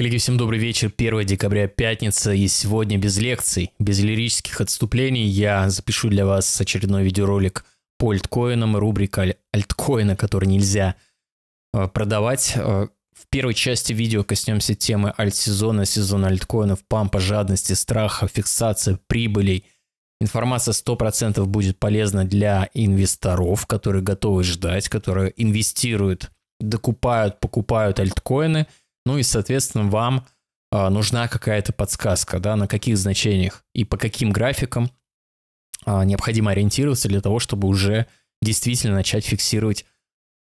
Коллеги, всем добрый вечер. 1 декабря, пятница, и сегодня без лекций, без лирических отступлений я запишу для вас очередной видеоролик по альткоинам и рубрика альткоина, который нельзя э, продавать. Э, в первой части видео коснемся темы альтсезона, сезона сезона альткоинов, пампа, жадности, страха, фиксации, прибылей. Информация 100% будет полезна для инвесторов, которые готовы ждать, которые инвестируют, докупают, покупают альткоины – ну и, соответственно, вам а, нужна какая-то подсказка, да, на каких значениях и по каким графикам а, необходимо ориентироваться для того, чтобы уже действительно начать фиксировать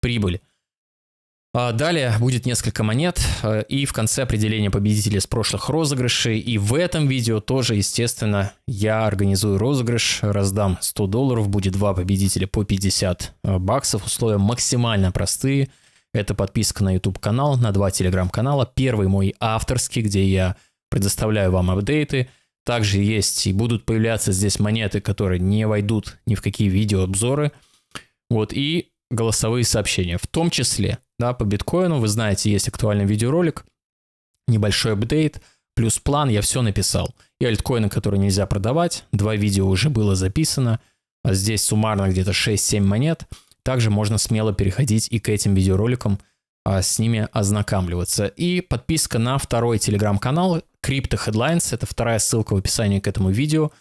прибыль. А далее будет несколько монет и в конце определение победителя с прошлых розыгрышей. И в этом видео тоже, естественно, я организую розыгрыш, раздам 100 долларов, будет два победителя по 50 баксов. Условия максимально простые – это подписка на YouTube-канал, на два телеграм-канала. Первый мой авторский, где я предоставляю вам апдейты. Также есть и будут появляться здесь монеты, которые не войдут ни в какие видеообзоры. Вот, и голосовые сообщения. В том числе, да, по биткоину, вы знаете, есть актуальный видеоролик, небольшой апдейт, плюс план, я все написал. И альткоины, которые нельзя продавать, два видео уже было записано, а здесь суммарно где-то 6-7 монет – также можно смело переходить и к этим видеороликам, а, с ними ознакомливаться. И подписка на второй телеграм-канал Crypto Headlines, это вторая ссылка в описании к этому видео.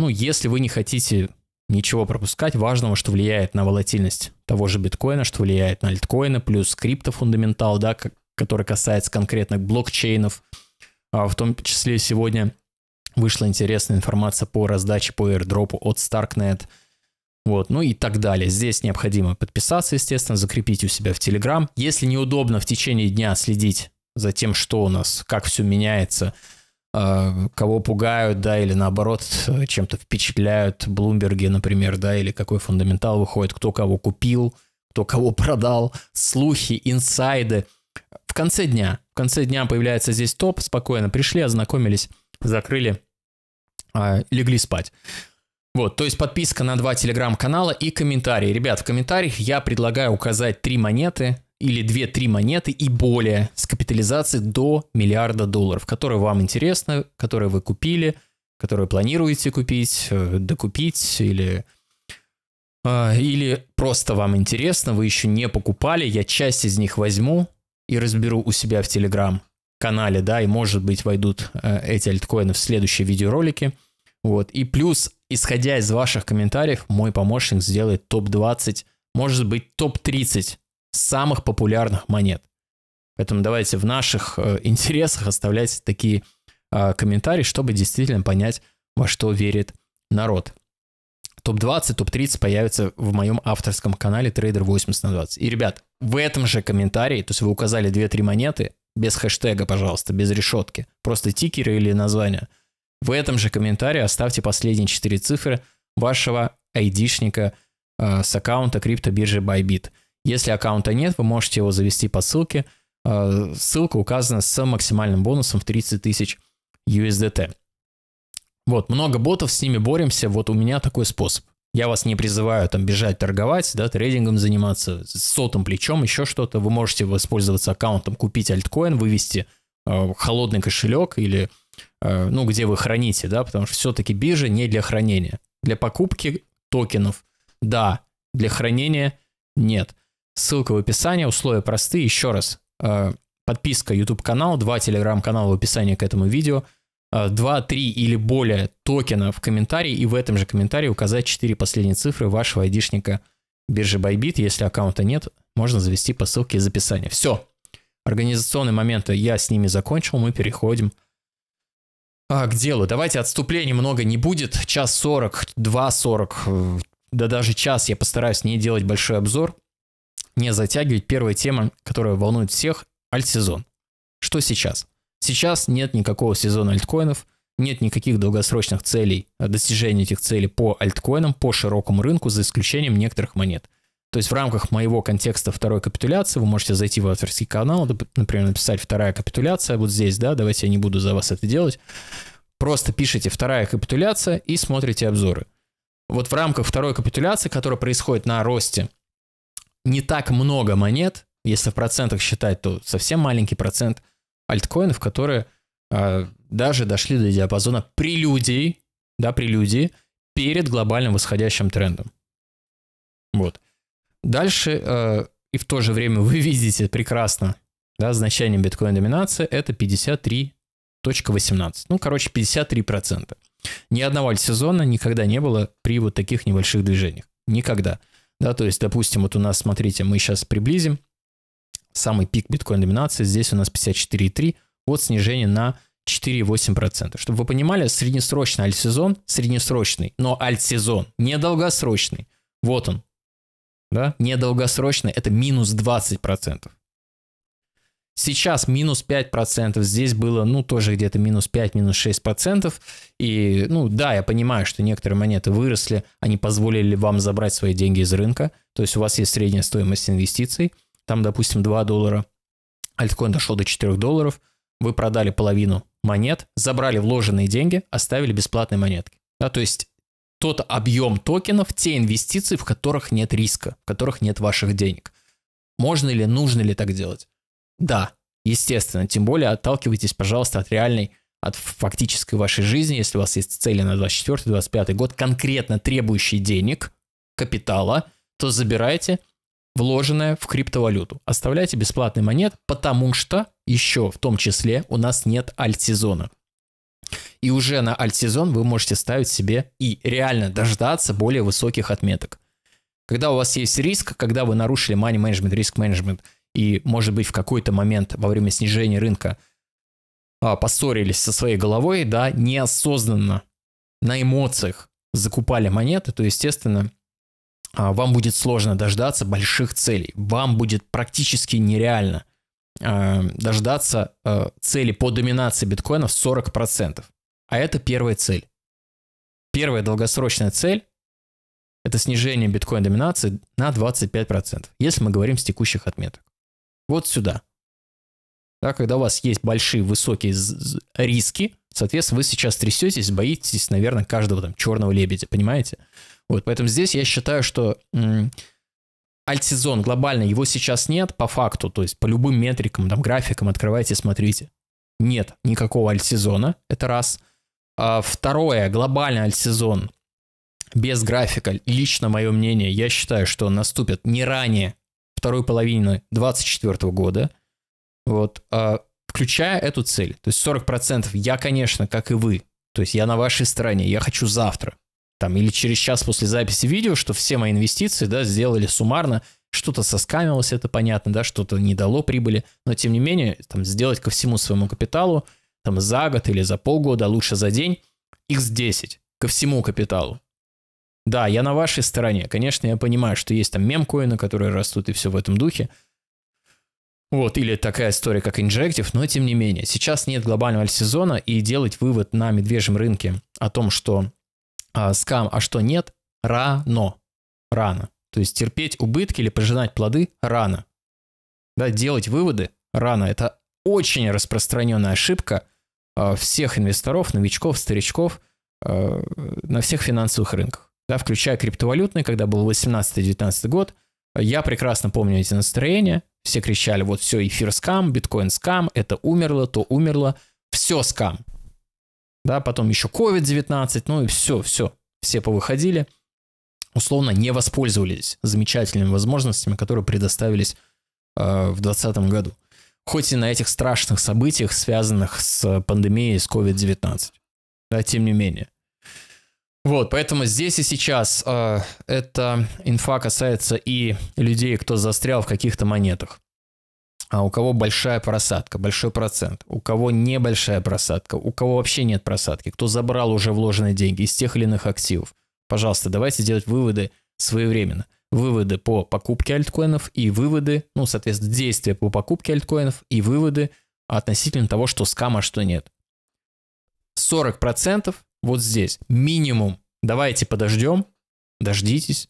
Ну, если вы не хотите ничего пропускать важного, что влияет на волатильность того же биткоина, что влияет на альткоины, плюс криптофундаментал, да, который касается конкретно блокчейнов. А в том числе сегодня вышла интересная информация по раздаче по airdrop от Starknet – вот, ну и так далее. Здесь необходимо подписаться, естественно, закрепить у себя в Телеграм. Если неудобно в течение дня следить за тем, что у нас, как все меняется, э, кого пугают, да, или наоборот, э, чем-то впечатляют Блумберги, например, да, или какой фундаментал выходит, кто кого купил, кто кого продал, слухи, инсайды. В конце дня, в конце дня появляется здесь топ, спокойно пришли, ознакомились, закрыли, а, легли спать. Вот, то есть подписка на два телеграм-канала и комментарии. Ребят, в комментариях я предлагаю указать три монеты или две-три монеты и более с капитализацией до миллиарда долларов, которые вам интересны, которые вы купили, которые планируете купить, э, докупить или э, или просто вам интересно, вы еще не покупали, я часть из них возьму и разберу у себя в Телеграм-канале, да, и может быть войдут э, эти альткоины в следующие видеоролики. Вот. И плюс Исходя из ваших комментариев, мой помощник сделает топ-20, может быть, топ-30 самых популярных монет. Поэтому давайте в наших э, интересах оставлять такие а, комментарии, чтобы действительно понять, во что верит народ. Топ-20, топ-30 появится в моем авторском канале Trader 80 на 20. И, ребят, в этом же комментарии, то есть вы указали 2-3 монеты, без хэштега, пожалуйста, без решетки, просто тикеры или название. В этом же комментарии оставьте последние четыре цифры вашего айдишника э, с аккаунта криптобиржи Bybit. Если аккаунта нет, вы можете его завести по ссылке. Э, ссылка указана с максимальным бонусом в 30 тысяч USDT. Вот, много ботов, с ними боремся. Вот у меня такой способ. Я вас не призываю там бежать торговать, да, трейдингом заниматься, сотым плечом, еще что-то. Вы можете воспользоваться аккаунтом, купить альткоин, вывести э, холодный кошелек или Э, ну, где вы храните, да, потому что все-таки биржа не для хранения. Для покупки токенов, да, для хранения нет. Ссылка в описании, условия простые. Еще раз, э, подписка YouTube-канал, два телеграм-канала в описании к этому видео, э, два, три или более токена в комментарии, и в этом же комментарии указать четыре последние цифры вашего айдишника биржи Bybit. Если аккаунта нет, можно завести по ссылке из описания. Все. Организационные моменты я с ними закончил, мы переходим к а, к делу. Давайте отступлений много не будет. Час сорок, два сорок, да даже час я постараюсь не делать большой обзор, не затягивать. Первая тема, которая волнует всех, альтсезон. Что сейчас? Сейчас нет никакого сезона альткоинов, нет никаких долгосрочных целей, э, достижения этих целей по альткоинам, по широкому рынку, за исключением некоторых монет. То есть в рамках моего контекста второй капитуляции вы можете зайти в авторский канал, например, написать «вторая капитуляция» вот здесь, да, давайте я не буду за вас это делать. Просто пишите «вторая капитуляция» и смотрите обзоры. Вот в рамках второй капитуляции, которая происходит на росте, не так много монет, если в процентах считать, то совсем маленький процент альткоинов, которые э, даже дошли до диапазона прелюдий, да, прелюдии перед глобальным восходящим трендом. Вот. Дальше, э, и в то же время вы видите прекрасно, да, значение биткоин-доминации это 53.18. Ну, короче, 53%. Ни одного сезона никогда не было при вот таких небольших движениях. Никогда. Да, то есть, допустим, вот у нас, смотрите, мы сейчас приблизим самый пик биткоин-доминации, здесь у нас 54,3, вот снижение на 4,8%. Чтобы вы понимали, среднесрочный альтсезон, среднесрочный, но альтсезон, не долгосрочный. Вот он, да, недолгосрочные, это минус 20%. Сейчас минус 5%, здесь было, ну, тоже где-то минус 5, минус 6%. И, ну, да, я понимаю, что некоторые монеты выросли, они позволили вам забрать свои деньги из рынка, то есть у вас есть средняя стоимость инвестиций, там, допустим, 2 доллара, альткоин дошел до 4 долларов, вы продали половину монет, забрали вложенные деньги, оставили бесплатные монетки. Да, то есть тот объем токенов, те инвестиции, в которых нет риска, в которых нет ваших денег. Можно ли, нужно ли так делать? Да, естественно. Тем более отталкивайтесь, пожалуйста, от реальной, от фактической вашей жизни, если у вас есть цели на 24-25 год, конкретно требующие денег, капитала, то забирайте вложенное в криптовалюту. Оставляйте бесплатный монет, потому что еще в том числе у нас нет альт-сезона. И уже на альт-сезон вы можете ставить себе и реально дождаться более высоких отметок. Когда у вас есть риск, когда вы нарушили money management, риск management, и, может быть, в какой-то момент во время снижения рынка а, поссорились со своей головой, да, неосознанно, на эмоциях закупали монеты, то, естественно, а, вам будет сложно дождаться больших целей. Вам будет практически нереально а, – дождаться а, цели по доминации биткоина в 40%. А это первая цель. Первая долгосрочная цель – это снижение биткоин-доминации на 25%, если мы говорим с текущих отметок. Вот сюда. Да, когда у вас есть большие, высокие риски, соответственно, вы сейчас трясетесь, боитесь, наверное, каждого там черного лебедя, понимаете? Вот, поэтому здесь я считаю, что сезон глобально его сейчас нет по факту, то есть по любым метрикам, там, графикам открывайте, смотрите. Нет никакого сезона. это раз – а второе, глобальный альтсезон без графика, лично мое мнение, я считаю, что он наступит не ранее второй половины 2024 года, вот, а, включая эту цель. То есть 40% я, конечно, как и вы, то есть я на вашей стороне, я хочу завтра, там, или через час после записи видео, что все мои инвестиции, да, сделали суммарно, что-то соскамилось, это понятно, да, что-то не дало прибыли, но тем не менее, там, сделать ко всему своему капиталу там за год или за полгода, а лучше за день, x10 ко всему капиталу. Да, я на вашей стороне. Конечно, я понимаю, что есть там мемкоины, которые растут и все в этом духе. Вот, или такая история, как Injective, но тем не менее. Сейчас нет глобального сезона и делать вывод на медвежьем рынке о том, что а, скам, а что нет, рано. Рано. То есть терпеть убытки или пожинать плоды рано. Да, делать выводы рано. Это очень распространенная ошибка – Э, всех инвесторов, новичков, старичков э, на всех финансовых рынках, да, включая криптовалютные, когда был 18-19 год. Я прекрасно помню эти настроения. Все кричали, вот все, эфир скам, биткоин скам, это умерло, то умерло, все скам. Да, потом еще COVID-19, ну и все, все, все повыходили. Условно не воспользовались замечательными возможностями, которые предоставились э, в 2020 году хоть и на этих страшных событиях, связанных с пандемией, с COVID-19. Да, тем не менее. Вот, поэтому здесь и сейчас э, эта инфа касается и людей, кто застрял в каких-то монетах. А у кого большая просадка, большой процент, у кого небольшая просадка, у кого вообще нет просадки, кто забрал уже вложенные деньги из тех или иных активов. Пожалуйста, давайте делать выводы своевременно выводы по покупке альткоинов и выводы, ну, соответственно, действия по покупке альткоинов и выводы относительно того, что скам, а что нет. 40% вот здесь, минимум. Давайте подождем, дождитесь.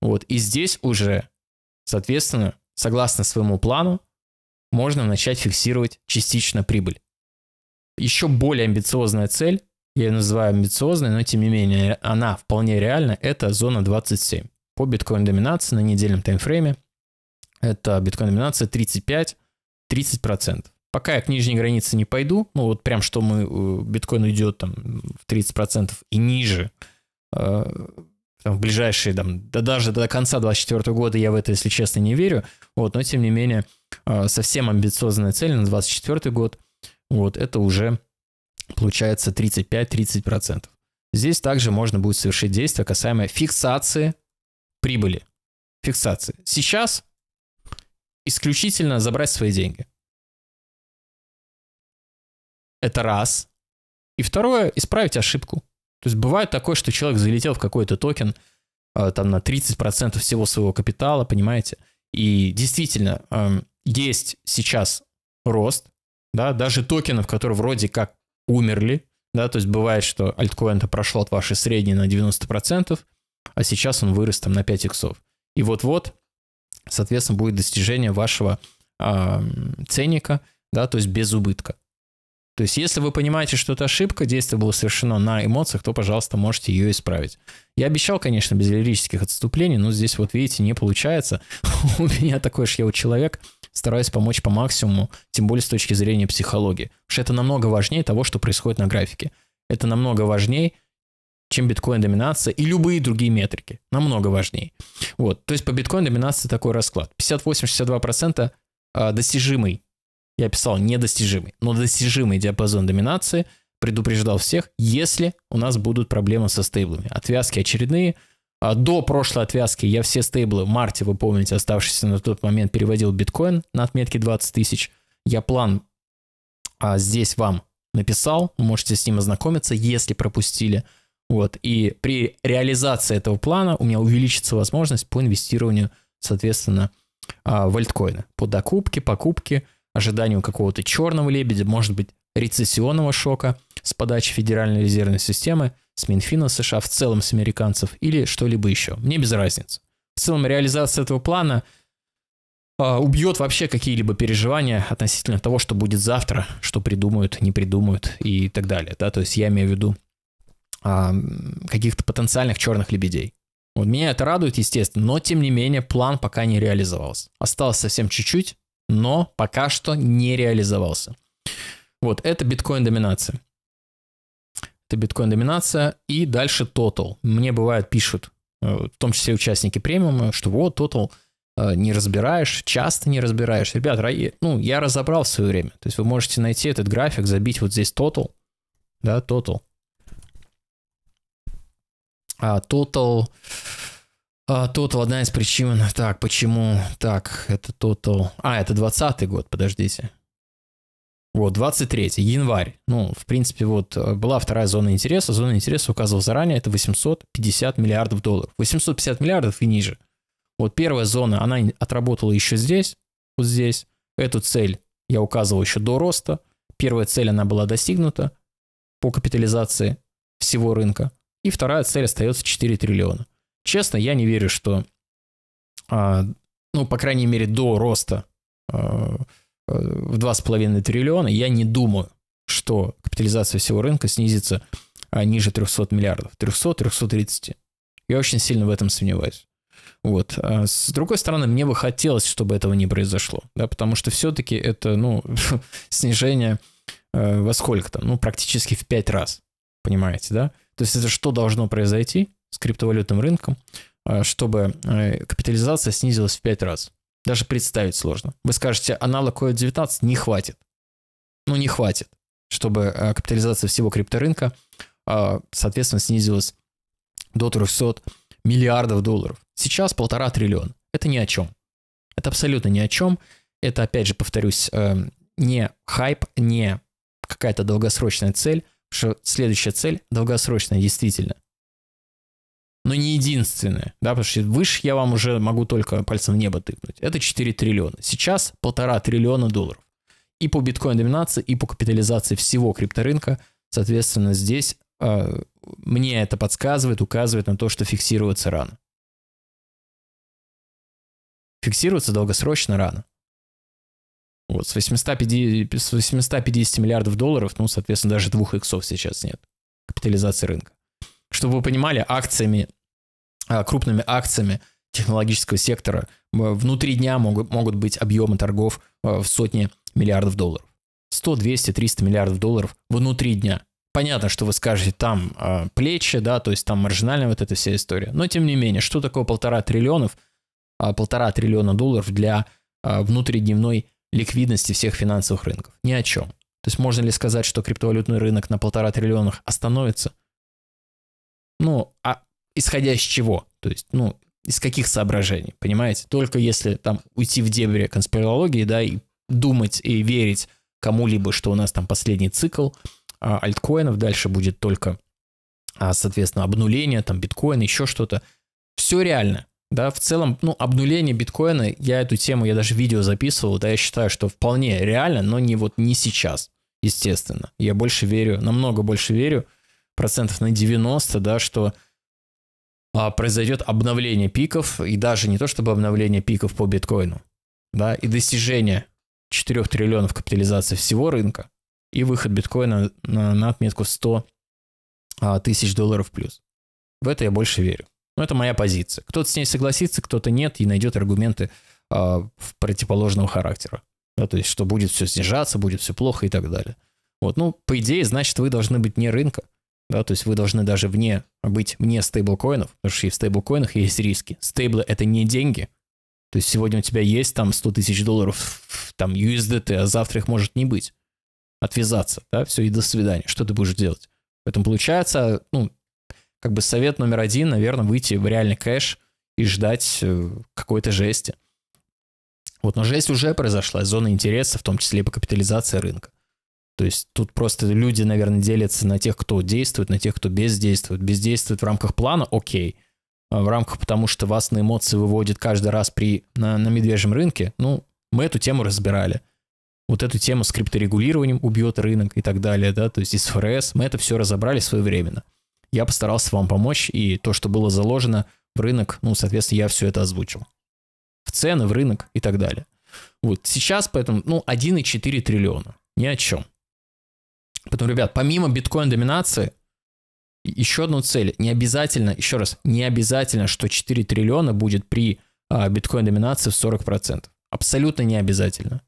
Вот, и здесь уже, соответственно, согласно своему плану, можно начать фиксировать частично прибыль. Еще более амбициозная цель, я ее называю амбициозной, но тем не менее она вполне реальна, это зона 27 по биткоин-доминации на недельном таймфрейме. Это биткоин-доминация 35-30%. Пока я к нижней границе не пойду, ну вот прям что мы, э, биткоин уйдет там в 30% и ниже, э, там, в ближайшие, там, да даже до конца 2024 года я в это, если честно, не верю. Вот, но тем не менее, э, совсем амбициозная цель на 2024 год, вот, это уже получается 35-30%. Здесь также можно будет совершить действия касаемо фиксации прибыли, фиксации. Сейчас исключительно забрать свои деньги. Это раз. И второе, исправить ошибку. То есть бывает такое, что человек залетел в какой-то токен э, там на 30% всего своего капитала, понимаете? И действительно, эм, есть сейчас рост, да, даже токенов, которые вроде как умерли, да, то есть бывает, что альткоин-то прошел от вашей средней на 90%, а сейчас он вырос там на 5 иксов. И вот-вот, соответственно, будет достижение вашего э, ценника, да, то есть без убытка. То есть, если вы понимаете, что это ошибка, действие было совершено на эмоциях, то, пожалуйста, можете ее исправить. Я обещал, конечно, без лирических отступлений, но здесь, вот видите, не получается. У меня такой же я у человек, стараюсь помочь по максимуму, тем более с точки зрения психологии. Потому что это намного важнее того, что происходит на графике. Это намного важнее, чем биткоин-доминация и любые другие метрики. Намного важнее. Вот. То есть по биткоин-доминации такой расклад. 58-62% а, достижимый, я писал недостижимый, но достижимый диапазон доминации предупреждал всех, если у нас будут проблемы со стейблами. Отвязки очередные. А, до прошлой отвязки я все стейблы в марте, вы помните, оставшиеся на тот момент, переводил биткоин на отметке 20 тысяч. Я план а, здесь вам написал, можете с ним ознакомиться, если пропустили. Вот, и при реализации этого плана у меня увеличится возможность по инвестированию, соответственно, а, в альткоины. По докупке, покупке, ожиданию какого-то черного лебедя, может быть, рецессионного шока с подачи Федеральной резервной системы, с Минфина США, в целом с американцев или что-либо еще. Мне без разницы. В целом реализация этого плана а, убьет вообще какие-либо переживания относительно того, что будет завтра, что придумают, не придумают и так далее. Да? То есть я имею в виду каких-то потенциальных черных лебедей. Вот меня это радует, естественно, но тем не менее план пока не реализовался. Осталось совсем чуть-чуть, но пока что не реализовался. Вот, это биткоин-доминация. Это биткоин-доминация. И дальше тотал. Мне бывает пишут, э, в том числе участники премиума, что вот тотал э, не разбираешь, часто не разбираешь. Ребят, э, ну, я разобрал в свое время. То есть вы можете найти этот график, забить вот здесь тотал, да, тотал. А, total... А, total одна из причин... Так, почему... Так, это Total... А, это 20 год, подождите. Вот, 23 январь. Ну, в принципе, вот э, была вторая зона интереса. Зона интереса указывал заранее, это 850 миллиардов долларов. 850 миллиардов и ниже. Вот первая зона, она отработала еще здесь, вот здесь. Эту цель я указывал еще до роста. Первая цель, она была достигнута по капитализации всего рынка. И вторая цель остается 4 триллиона. Честно, я не верю, что, а, ну, по крайней мере, до роста а, э, в 2,5 триллиона, я не думаю, что капитализация всего рынка снизится а, ниже 300 миллиардов. 300-330. Я очень сильно в этом сомневаюсь. Вот. А с другой стороны, мне бы хотелось, чтобы этого не произошло, да, потому что все-таки это, ну, снижение э, во сколько-то, ну, практически в пять раз, понимаете, да? То есть это что должно произойти с криптовалютным рынком, э, чтобы э, капитализация снизилась в 5 раз? Даже представить сложно. Вы скажете, аналог COVID-19 не хватит. Ну, не хватит, чтобы э, капитализация всего крипторынка, соответственно, снизилась до 300 миллиардов долларов. Сейчас полтора триллиона. Это ни о чем. Это абсолютно ни о чем. Это, опять же, повторюсь, не хайп, не какая-то долгосрочная цель что следующая цель долгосрочная, действительно. Но не единственная, да, потому что выше я вам уже могу только пальцем в небо тыкнуть. Это 4 триллиона. Сейчас полтора триллиона долларов. И по биткоин-доминации, и по капитализации всего крипторынка, соответственно, здесь э, мне это подсказывает, указывает на то, что фиксироваться рано. Фиксироваться долгосрочно рано. Вот, с 850, с 850 миллиардов долларов, ну, соответственно, даже двух иксов сейчас нет. Капитализации рынка. Чтобы вы понимали, акциями, а, крупными акциями технологического сектора внутри дня могут, могут быть объемы торгов а, в сотни миллиардов долларов. 100, 200, 300 миллиардов долларов внутри дня. Понятно, что вы скажете, там э, плечи, да, то есть там маржинальная вот эта вся история. Но тем не менее, что такое полтора триллионов, полтора триллиона долларов для э, внутридневной ликвидности всех финансовых рынков. Ни о чем. То есть можно ли сказать, что криптовалютный рынок на полтора триллионах остановится? Ну, а исходя из чего? То есть, ну, из каких соображений, понимаете? Только если там уйти в дебри конспирологии, да, и думать и верить кому-либо, что у нас там последний цикл а, альткоинов, дальше будет только, а, соответственно, обнуление, там, биткоин, еще что-то. Все реально. Да, в целом, ну, обнуление биткоина, я эту тему, я даже видео записывал, да, я считаю, что вполне реально, но не вот не сейчас, естественно. Я больше верю, намного больше верю, процентов на 90, да, что а, произойдет обновление пиков, и даже не то чтобы обновление пиков по биткоину, да, и достижение 4 триллионов капитализации всего рынка, и выход биткоина на, на отметку 100 а, тысяч долларов плюс. В это я больше верю. Но ну, это моя позиция. Кто-то с ней согласится, кто-то нет и найдет аргументы э, противоположного характера. Да, то есть, что будет все снижаться, будет все плохо и так далее. Вот, ну, по идее, значит, вы должны быть не рынка. Да, то есть вы должны даже вне, быть вне стейблкоинов, потому что и в стейблкоинах есть риски. Стейблы – это не деньги. То есть сегодня у тебя есть там 100 тысяч долларов, там USDT, а завтра их может не быть. Отвязаться, да, все, и до свидания. Что ты будешь делать? Поэтому получается, ну, как бы совет номер один, наверное, выйти в реальный кэш и ждать э, какой-то жести. Вот, но жесть уже произошла, зона интереса, в том числе и по капитализации рынка. То есть тут просто люди, наверное, делятся на тех, кто действует, на тех, кто бездействует. Бездействует в рамках плана, окей. А в рамках, потому что вас на эмоции выводит каждый раз при, на, на медвежьем рынке, ну, мы эту тему разбирали. Вот эту тему с крипторегулированием убьет рынок и так далее, да, то есть из ФРС, мы это все разобрали своевременно я постарался вам помочь, и то, что было заложено в рынок, ну, соответственно, я все это озвучил. В цены, в рынок и так далее. Вот сейчас поэтому, ну, 1,4 триллиона. Ни о чем. Потом, ребят, помимо биткоин-доминации, еще одну цель. Не обязательно, еще раз, не обязательно, что 4 триллиона будет при а, биткоин-доминации в 40%. Абсолютно не обязательно.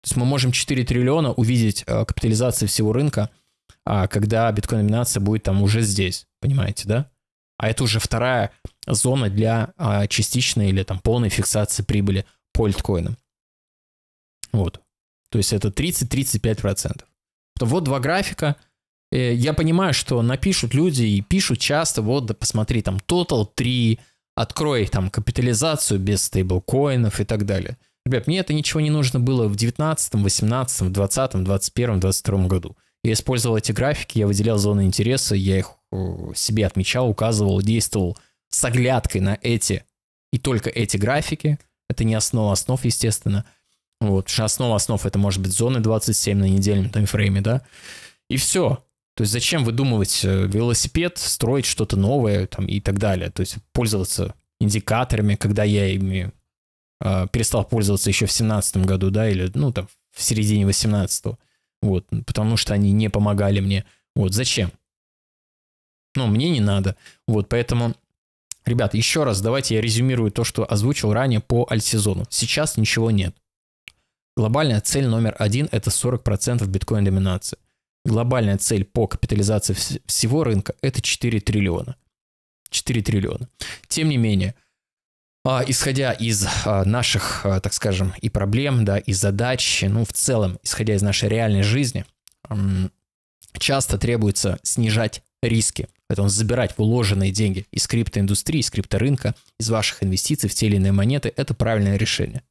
То есть мы можем 4 триллиона увидеть а, капитализации всего рынка – а, когда биткоин-номинация будет там уже здесь, понимаете, да? А это уже вторая зона для а, частичной или там полной фиксации прибыли по альткоинам. Вот. То есть это 30-35%. Вот два графика. Э, я понимаю, что напишут люди и пишут часто, вот, да посмотри, там, Total 3, открой там капитализацию без стейблкоинов и так далее. Ребят, мне это ничего не нужно было в 19, 18, 20, 21, 22 году. Я использовал эти графики, я выделял зоны интереса, я их э, себе отмечал, указывал, действовал с оглядкой на эти и только эти графики. Это не основа основ, естественно. Вот, что основа основ это может быть зоны 27 на недельном таймфрейме, да. И все. То есть зачем выдумывать э, велосипед, строить что-то новое там, и так далее. То есть пользоваться индикаторами, когда я ими э, перестал пользоваться еще в 17 году, да, или ну там в середине 18 -го вот, потому что они не помогали мне. Вот, зачем? Ну, мне не надо. Вот, поэтому, ребят, еще раз давайте я резюмирую то, что озвучил ранее по альтсезону. Сейчас ничего нет. Глобальная цель номер один – это 40% биткоин-доминации. Глобальная цель по капитализации всего рынка – это 4 триллиона. 4 триллиона. Тем не менее, а, исходя из а, наших, а, так скажем, и проблем, да, и задач, ну, в целом, исходя из нашей реальной жизни, часто требуется снижать риски, поэтому забирать вложенные деньги из криптоиндустрии, из крипторынка, из ваших инвестиций в те или иные монеты – это правильное решение.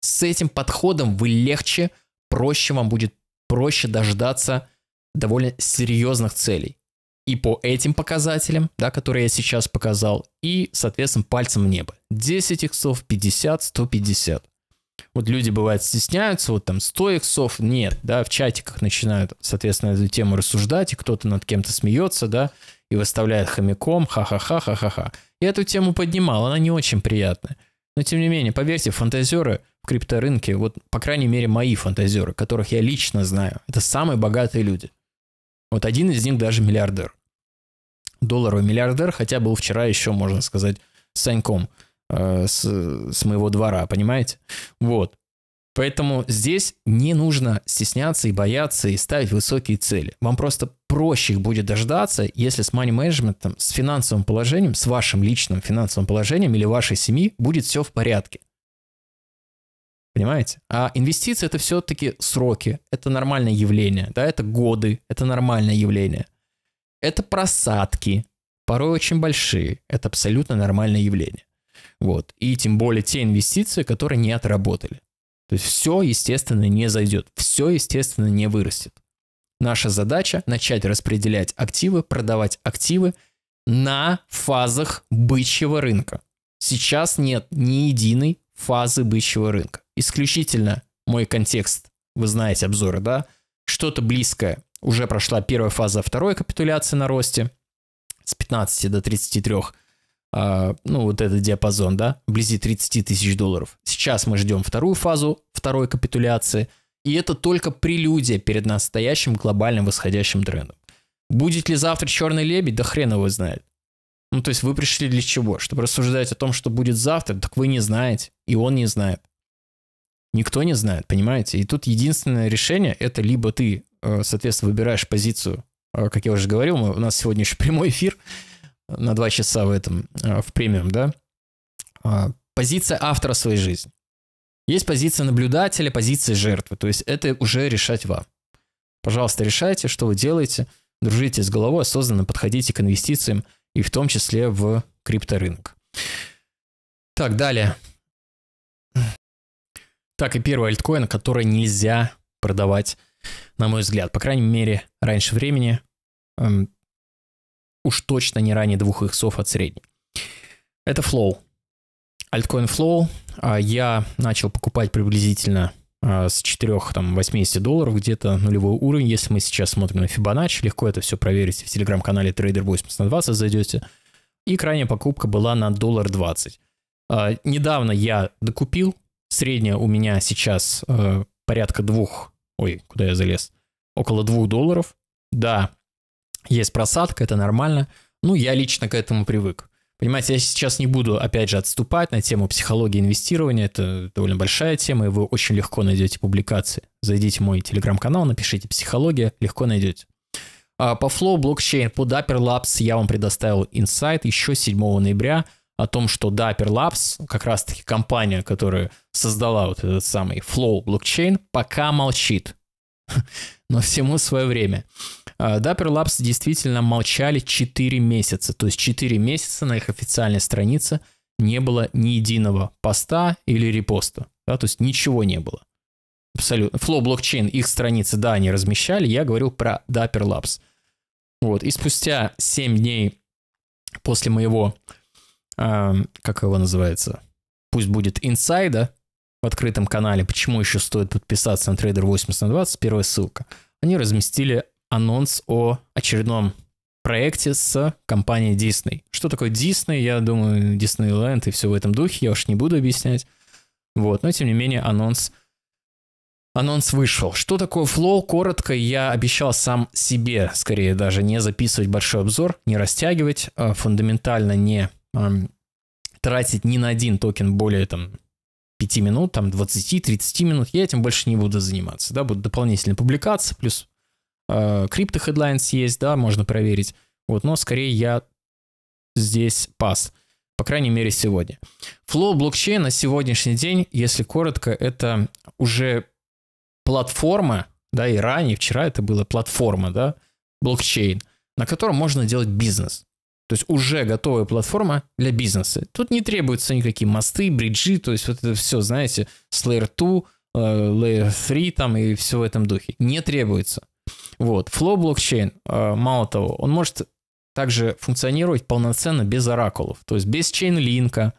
С этим подходом вы легче, проще вам будет проще дождаться довольно серьезных целей и по этим показателям, да, которые я сейчас показал, и, соответственно, пальцем в небо. 10 иксов, 50, 150. Вот люди, бывает, стесняются, вот там 100 иксов, нет, да, в чатиках начинают, соответственно, эту тему рассуждать, и кто-то над кем-то смеется, да, и выставляет хомяком, ха-ха-ха, ха-ха-ха. Я эту тему поднимал, она не очень приятная. Но, тем не менее, поверьте, фантазеры в крипторынке, вот, по крайней мере, мои фантазеры, которых я лично знаю, это самые богатые люди. Вот один из них даже миллиардер. Долларовый миллиардер, хотя был вчера еще, можно сказать, Саньком э, с, с моего двора, понимаете? Вот. Поэтому здесь не нужно стесняться и бояться и ставить высокие цели. Вам просто проще их будет дождаться, если с money management, с финансовым положением, с вашим личным финансовым положением или вашей семьи будет все в порядке. Понимаете? А инвестиции это все-таки сроки, это нормальное явление, да, это годы, это нормальное явление. Это просадки, порой очень большие, это абсолютно нормальное явление. Вот. И тем более те инвестиции, которые не отработали. То есть все, естественно, не зайдет, все, естественно, не вырастет. Наша задача начать распределять активы, продавать активы на фазах бычьего рынка. Сейчас нет ни единой фазы бычьего рынка исключительно мой контекст, вы знаете обзоры, да, что-то близкое. Уже прошла первая фаза второй капитуляции на росте с 15 до 33, э, а, ну вот этот диапазон, да, вблизи 30 тысяч долларов. Сейчас мы ждем вторую фазу второй капитуляции, и это только прелюдия перед настоящим глобальным восходящим трендом. Будет ли завтра черный лебедь, да хрен его знает. Ну, то есть вы пришли для чего? Чтобы рассуждать о том, что будет завтра, так вы не знаете, и он не знает. Никто не знает, понимаете? И тут единственное решение – это либо ты, э, соответственно, выбираешь позицию, э, как я уже говорил, мы, у нас сегодня еще прямой эфир э, на два часа в этом, в премиум, да? А, позиция автора своей жизни. Есть позиция наблюдателя, позиция жертвы. То есть это уже решать вам. Пожалуйста, решайте, что вы делаете. Дружите с головой, осознанно подходите к инвестициям и в том числе в крипторынок. Так, далее так и первый альткоин, который нельзя продавать, на мой взгляд. По крайней мере, раньше времени. Эм, уж точно не ранее двух иксов от средней. Это Flow. Альткоин Flow а, я начал покупать приблизительно а, с 4, там, 80 долларов, где-то нулевой уровень. Если мы сейчас смотрим на Fibonacci, легко это все проверить в телеграм-канале Trader 80 на 20 зайдете. И крайняя покупка была на доллар 20. А, недавно я докупил Средняя у меня сейчас э, порядка двух, ой, куда я залез, около двух долларов. Да, есть просадка, это нормально. Ну, я лично к этому привык. Понимаете, я сейчас не буду, опять же, отступать на тему психологии инвестирования. Это довольно большая тема, и вы очень легко найдете публикации. Зайдите в мой телеграм-канал, напишите «Психология», легко найдете. А, по Flow блокчейн, по Upper Labs я вам предоставил инсайт еще 7 ноября – о том, что да, Dapper Labs, как раз-таки компания, которая создала вот этот самый Flow блокчейн, пока молчит. Но всему свое время. Dapper а, Labs действительно молчали 4 месяца. То есть 4 месяца на их официальной странице не было ни единого поста или репоста. Да, то есть ничего не было. Абсолютно. Flow блокчейн, их страницы, да, они размещали. Я говорил про Dapper Labs. Вот. И спустя 7 дней после моего э, как его называется, пусть будет инсайда в открытом канале, почему еще стоит подписаться на трейдер 80 на 20, первая ссылка, они разместили анонс о очередном проекте с компанией Disney. Что такое Disney? Я думаю, Disneyland и все в этом духе, я уж не буду объяснять. Вот, но тем не менее анонс Анонс вышел. Что такое Flow? Коротко, я обещал сам себе, скорее даже, не записывать большой обзор, не растягивать, э, фундаментально не тратить ни на один токен более там 5 минут, там 20-30 минут, я этим больше не буду заниматься, да, будут дополнительные публикации, плюс э, крипто есть, да, можно проверить, вот, но скорее я здесь пас, по крайней мере сегодня. Flow блокчейн на сегодняшний день, если коротко, это уже платформа, да, и ранее, вчера это была платформа, да, блокчейн, на котором можно делать бизнес. То есть уже готовая платформа для бизнеса. Тут не требуются никакие мосты, бриджи, то есть вот это все, знаете, с Layer 2, э, Layer 3 там и все в этом духе. Не требуется. Вот. Flow блокчейн, э, мало того, он может также функционировать полноценно без оракулов, то есть без чейн-линка,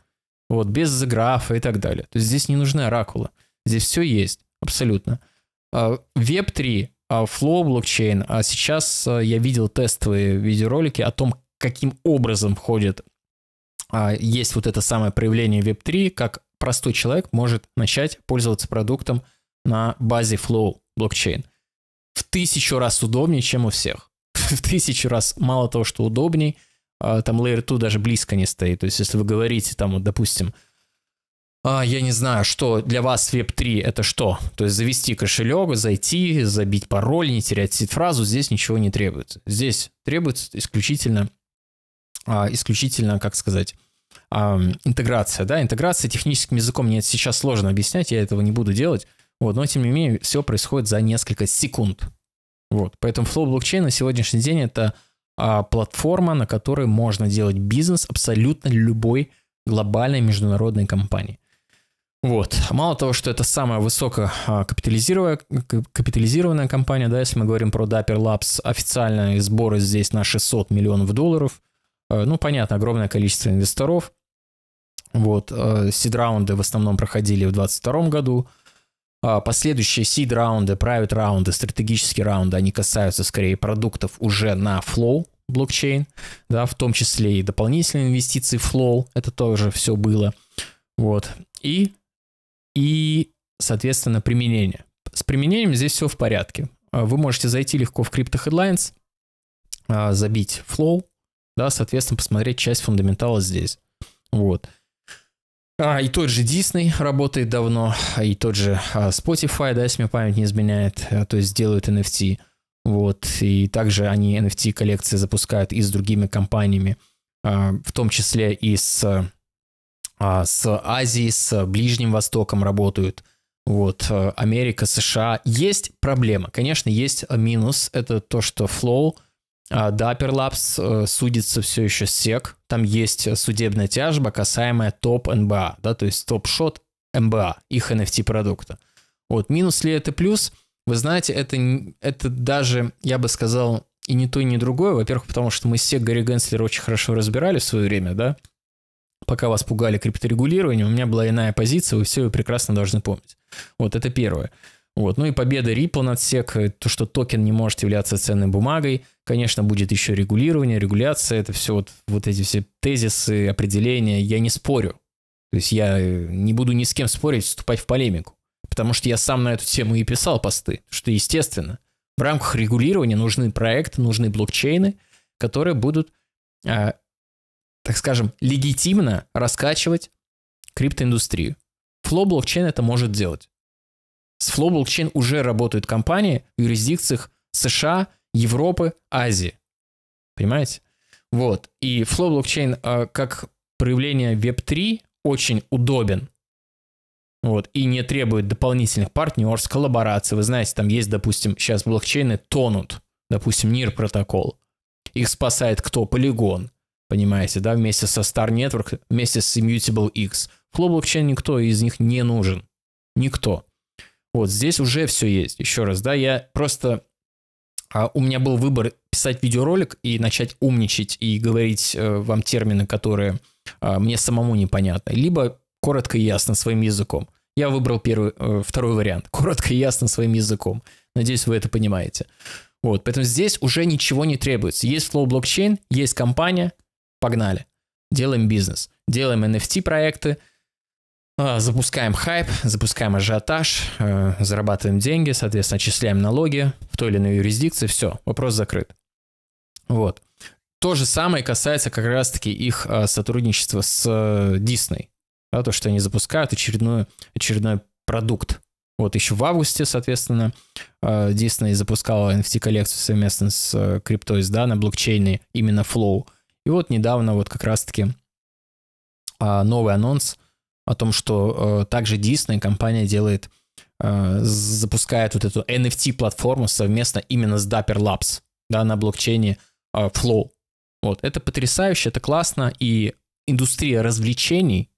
вот, без графа и так далее. То есть здесь не нужны оракулы. Здесь все есть, абсолютно. web э, 3, а Flow блокчейн, а сейчас я видел тестовые видеоролики о том, каким образом входит, а, есть вот это самое проявление Web3, как простой человек может начать пользоваться продуктом на базе Flow блокчейн. В тысячу раз удобнее, чем у всех. В тысячу раз мало того, что удобней, а, там Layer 2 даже близко не стоит. То есть, если вы говорите, там, вот, допустим, а, я не знаю, что для вас Web3 это что? То есть завести кошелек, зайти, забить пароль, не терять фразу, здесь ничего не требуется. Здесь требуется исключительно а, исключительно, как сказать, интеграция, да, интеграция техническим языком мне сейчас сложно объяснять, я этого не буду делать, вот, но тем не менее все происходит за несколько секунд, вот, поэтому Flow Blockchain на сегодняшний день это а, платформа, на которой можно делать бизнес абсолютно любой глобальной международной компании. Вот. Мало того, что это самая высококапитализированная а, компания, да, если мы говорим про Dapper Labs, официальные сборы здесь на 600 миллионов долларов – Э, ну, понятно, огромное количество инвесторов. Вот, э, сид-раунды в основном проходили в 2022 году. А последующие сид-раунды, private раунды, стратегические раунды, они касаются скорее продуктов уже на Flow блокчейн, да, в том числе и дополнительные инвестиции Flow, это тоже все было. Вот. И, и соответственно, применение. С применением здесь все в порядке. Э, вы можете зайти легко в Crypto Headlines, забить Flow, да, соответственно, посмотреть часть фундаментала здесь. Вот. А, и тот же Disney работает давно, и тот же а, Spotify, да, если мне память не изменяет, э, то есть делают NFT. Вот, и также они NFT-коллекции запускают и с другими компаниями, а, в том числе и с, а, с Азией, с Ближним Востоком работают. Вот, э, Америка, США. Есть проблема, конечно, есть минус, это то, что Flow а, да, Перлапс э, судится все еще сек. Там есть э, судебная тяжба, касаемая топ НБА, да, то есть топ-шот МБА, их NFT продукта. Вот, минус ли это плюс? Вы знаете, это, это даже, я бы сказал, и не то, и не другое. Во-первых, потому что мы все Гарри Генслер очень хорошо разбирали в свое время, да? Пока вас пугали крипторегулированием, у меня была иная позиция, вы все ее прекрасно должны помнить. Вот это первое. Вот. Ну и победа Ripple над SEC, э, то, что токен не может являться ценной бумагой, конечно, будет еще регулирование, регуляция, это все вот, вот эти все тезисы, определения, я не спорю. То есть я э, не буду ни с кем спорить, вступать в полемику, потому что я сам на эту тему и писал посты, что естественно. В рамках регулирования нужны проекты, нужны блокчейны, которые будут, э, так скажем, легитимно раскачивать криптоиндустрию. Flow блокчейн это может делать. С Flow Blockchain уже работают компании в юрисдикциях США, Европы, Азии. Понимаете? Вот. И Flow Blockchain а, как проявление Web3 очень удобен. Вот. И не требует дополнительных партнерств, коллабораций. Вы знаете, там есть, допустим, сейчас блокчейны тонут. Допустим, NIR протокол. Их спасает кто? Полигон. Понимаете, да? Вместе со Star Network, вместе с Immutable X. Flow Blockchain никто из них не нужен. Никто. Вот здесь уже все есть. Еще раз, да, я просто... А у меня был выбор писать видеоролик и начать умничать и говорить э, вам термины, которые э, мне самому непонятны. Либо коротко и ясно своим языком. Я выбрал первый, э, второй вариант. Коротко и ясно своим языком. Надеюсь, вы это понимаете. Вот, поэтому здесь уже ничего не требуется. Есть Flow блокчейн, есть компания, погнали. Делаем бизнес, делаем NFT проекты, а, запускаем хайп, запускаем ажиотаж, э, зарабатываем деньги, соответственно, отчисляем налоги в той или иной юрисдикции, все, вопрос закрыт. Вот. То же самое касается как раз-таки их а, сотрудничества с э, Disney, Да, то, что они запускают очередную, очередной продукт. Вот еще в августе, соответственно, э, Disney запускала NFT-коллекцию совместно с криптой, да, на блокчейне именно Flow. И вот недавно вот как раз-таки а, новый анонс – о том, что э, также Disney компания делает, э, запускает вот эту NFT-платформу совместно именно с Dapper Labs, да, на блокчейне э, Flow. Вот, это потрясающе, это классно, и индустрия развлечений,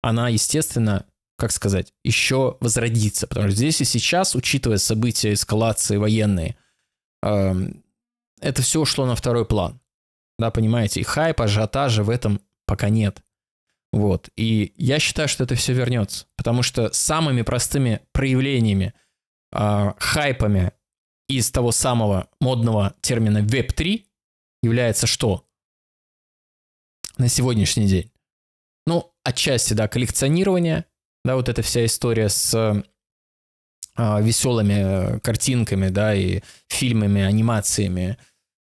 она, естественно, как сказать, еще возродится, потому что здесь и сейчас, учитывая события, эскалации военные, э, это все ушло на второй план. Да, понимаете, и хайп, ажиотажа в этом пока нет. Вот. И я считаю, что это все вернется. Потому что самыми простыми проявлениями, э, хайпами из того самого модного термина Web3 является что? На сегодняшний день. Ну, отчасти, да, коллекционирование, да, вот эта вся история с а, э, веселыми картинками, да, и фильмами, анимациями